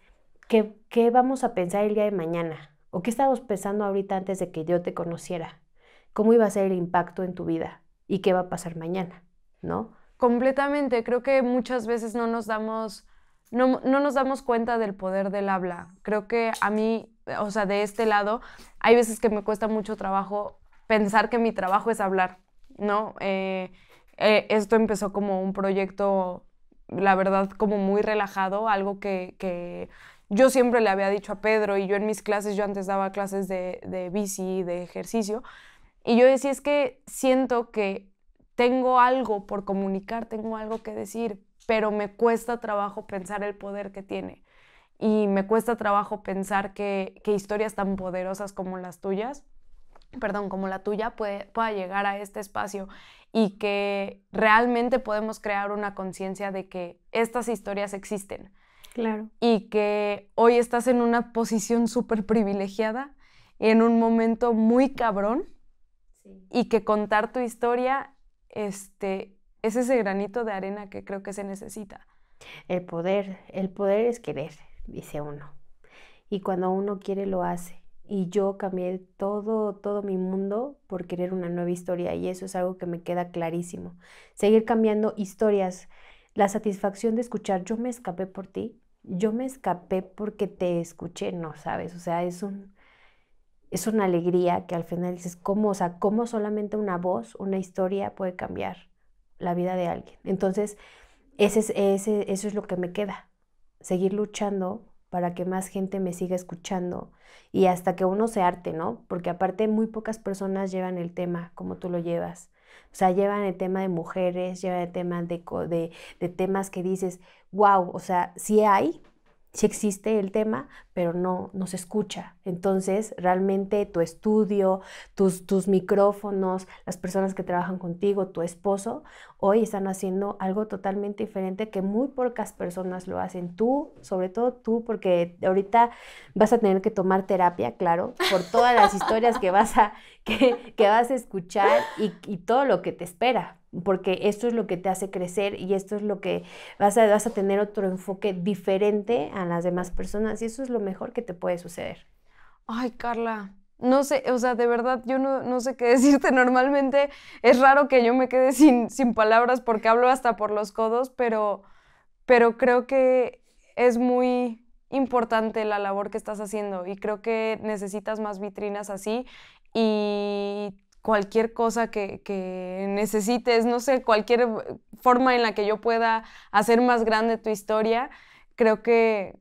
¿qué, qué vamos a pensar el día de mañana o qué estabas pensando ahorita antes de que yo te conociera, cómo iba a ser el impacto en tu vida y qué va a pasar mañana, ¿no? Completamente, creo que muchas veces no nos damos... No, no, nos damos cuenta del poder del habla. Creo que a mí, o sea, de este lado, hay veces que me cuesta mucho trabajo pensar que mi trabajo es hablar. ¿no? Eh, eh, esto empezó como un proyecto, la verdad, como muy relajado, algo que, yo siempre le había dicho a Pedro y yo en mis clases, yo antes daba clases de, de bici, de ejercicio, y yo decía, es que siento que tengo algo por comunicar, tengo algo que decir, pero me cuesta trabajo pensar el poder que tiene. Y me cuesta trabajo pensar que, que historias tan poderosas como las tuyas perdón, como la tuya, puede, pueda llegar a este espacio y que realmente podemos crear una conciencia de que estas historias existen. Claro. Y que hoy estás en una posición súper privilegiada, en un momento muy cabrón, y que contar tu historia este, es ese granito de arena que creo que se necesita. El poder, el poder es querer, dice uno. Y cuando uno quiere lo hace y yo cambié todo, todo mi mundo por querer una nueva historia y eso es algo que me queda clarísimo. Seguir cambiando historias, la satisfacción de escuchar, yo me escapé por ti, yo me escapé porque te escuché, no sabes, o sea, es un... Es una alegría que al final dices, ¿cómo? O sea, ¿cómo solamente una voz, una historia puede cambiar la vida de alguien? Entonces, ese, eso es lo que me queda, seguir luchando para que más gente me siga escuchando y hasta que uno se arte, ¿no? Porque aparte muy pocas personas llevan el tema como tú lo llevas. O sea, llevan el tema de mujeres, llevan el tema de, de, temas que dices, wow, o sea, sí hay, sí existe el tema, pero no, nos se escucha. Entonces, realmente tu estudio, tus, tus micrófonos, las personas que trabajan contigo, tu esposo, hoy están haciendo algo totalmente diferente que muy pocas personas lo hacen. Tú, sobre todo tú, porque ahorita vas a tener que tomar terapia, claro, por todas las historias que vas a, que, que vas a escuchar y, y todo lo que te espera porque esto es lo que te hace crecer y esto es lo que vas a, vas a tener otro enfoque diferente a las demás personas y eso es lo mejor que te puede suceder. Ay, Carla, no sé, o sea, de verdad, yo no, no, sé qué decirte. Normalmente es raro que yo me quede sin, sin palabras porque hablo hasta por los codos, pero, pero creo que es muy importante la labor que estás haciendo y creo que necesitas más vitrinas así y cualquier cosa que, necesites, no sé, cualquier forma en la que yo pueda hacer más grande tu historia, creo que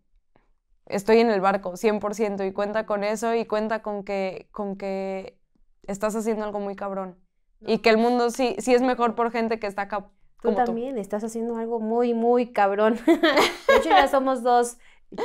estoy en el barco 100% y cuenta con eso y cuenta con que, con que estás haciendo algo muy cabrón y que el mundo sí, sí es mejor por gente que está acá. Tú también estás haciendo algo muy, muy cabrón. De hecho, ya somos dos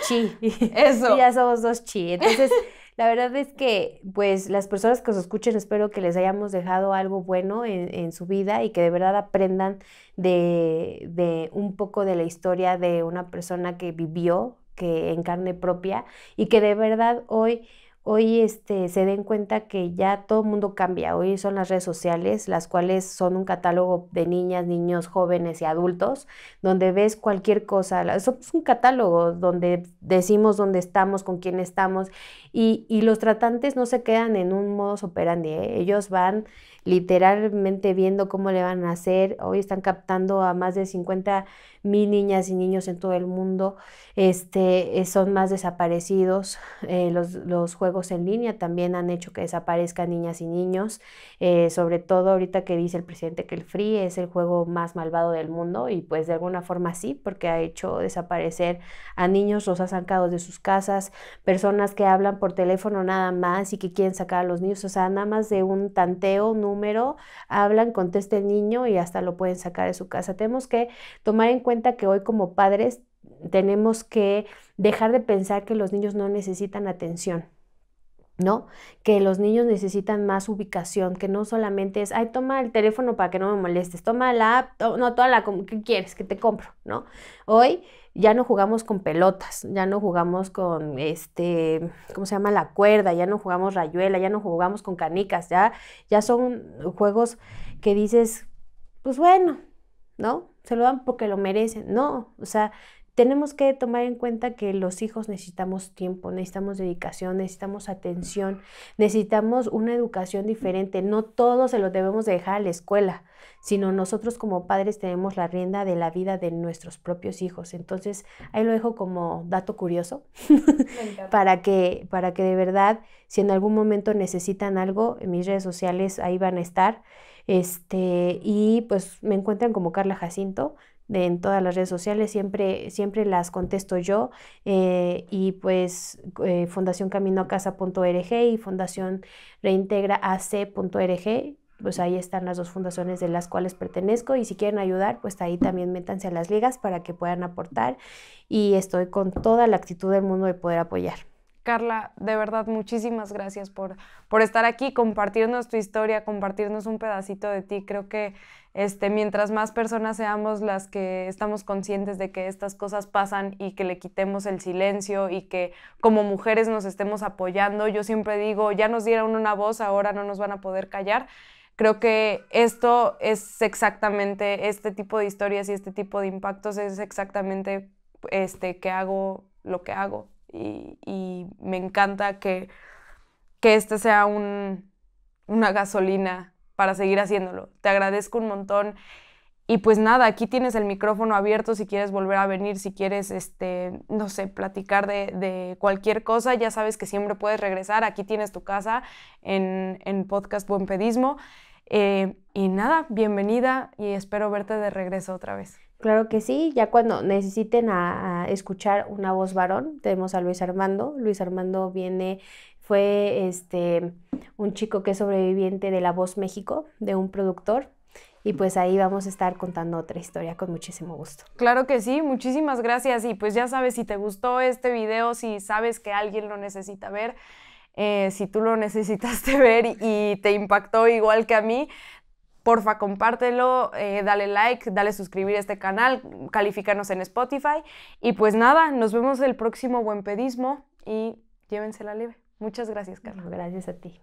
chi. Eso. ya somos dos chi. Entonces... La verdad es que, pues, las personas que os escuchen, espero que les hayamos dejado algo bueno en, en su vida y que de verdad aprendan de, de un poco de la historia de una persona que vivió, que en carne propia y que de verdad hoy hoy este, se den cuenta que ya todo el mundo cambia. Hoy son las redes sociales, las cuales son un catálogo de niñas, niños, jóvenes y adultos, donde ves cualquier cosa. es un catálogo donde decimos dónde estamos, con quién estamos. Y, y los tratantes no se quedan en un modo operandi. ¿eh? Ellos van literalmente viendo cómo le van a hacer. Hoy están captando a más de 50 mil niñas y niños en todo el mundo. Este, eh, son más desaparecidos. Eh, los, juegos en línea también han hecho que desaparezcan niñas y niños. Eh, sobre todo ahorita que dice el presidente que el Free es el juego más malvado del mundo y pues de alguna forma sí, porque ha hecho desaparecer a niños, los ha sacado de sus casas, personas que hablan por teléfono nada más y que quieren sacar a los niños. O sea, nada más de un tanteo, no número, hablan, contesta el niño y hasta lo pueden sacar de su casa. Tenemos que tomar en cuenta que hoy como padres tenemos que dejar de pensar que los niños no necesitan atención. ¿no? Que los niños necesitan más ubicación, que no solamente es, ay, toma el teléfono para que no me molestes, toma la app, no, toda la que quieres, que te compro, ¿no? Hoy ya no jugamos con pelotas, ya no jugamos con este, ¿cómo se llama? La cuerda, ya no jugamos rayuela, ya no jugamos con canicas, ya, ya son juegos que dices, pues bueno, ¿no? Se lo dan porque lo merecen, no, o sea, tenemos que tomar en cuenta que los hijos necesitamos tiempo, necesitamos dedicación, necesitamos atención, necesitamos una educación diferente. No todos se lo debemos dejar a la escuela, sino nosotros como padres tenemos la rienda de la vida de nuestros propios hijos. Entonces, ahí lo dejo como dato curioso para, que, para que de verdad, si en algún momento necesitan algo, en mis redes sociales ahí van a estar. Este, y pues me encuentran como Carla Jacinto en todas las redes sociales, siempre, siempre las contesto yo eh, y pues eh, Fundación Camino a Casa.org e y Fundación Reintegra e pues ahí están las dos fundaciones de las cuales pertenezco y si quieren ayudar, pues ahí también métanse a las ligas para que puedan aportar y estoy con toda la actitud del mundo de poder apoyar. Carla, de verdad, muchísimas gracias por, estar aquí, compartirnos tu historia, compartirnos un pedacito de ti. Creo que este, mientras más personas seamos las que estamos conscientes de que estas cosas pasan y que le quitemos el silencio y que como mujeres nos estemos apoyando, yo siempre digo, ya nos dieron una voz, ahora no nos van a poder callar. Creo que esto es exactamente, este tipo de historias y este tipo de impactos es exactamente este, que hago lo que hago y, me encanta que, que este sea una gasolina para seguir haciéndolo. Te agradezco un montón. Y pues nada, aquí tienes el micrófono abierto si quieres volver a venir, si quieres, este, no sé, platicar de, cualquier cosa, ya sabes que siempre puedes regresar, aquí tienes tu casa en, Podcast Buen Pedismo. Eh, y nada, bienvenida y espero verte de regreso otra vez. Claro que sí, ya cuando necesiten a, escuchar una voz varón, tenemos a Luis Armando. Luis Armando viene, fue este un chico que es sobreviviente de La Voz México, de un productor. Y pues ahí vamos a estar contando otra historia con muchísimo gusto. Claro que sí, muchísimas gracias. Y pues ya sabes, si te gustó este video, si sabes que alguien lo necesita ver, eh, si tú lo necesitaste ver y te impactó igual que a mí, Porfa, compártelo, eh, dale like, dale suscribir a este canal, califícanos en Spotify. Y pues nada, nos vemos el próximo Buen Pedismo y llévensela leve. Muchas gracias, Carlos. Gracias a ti.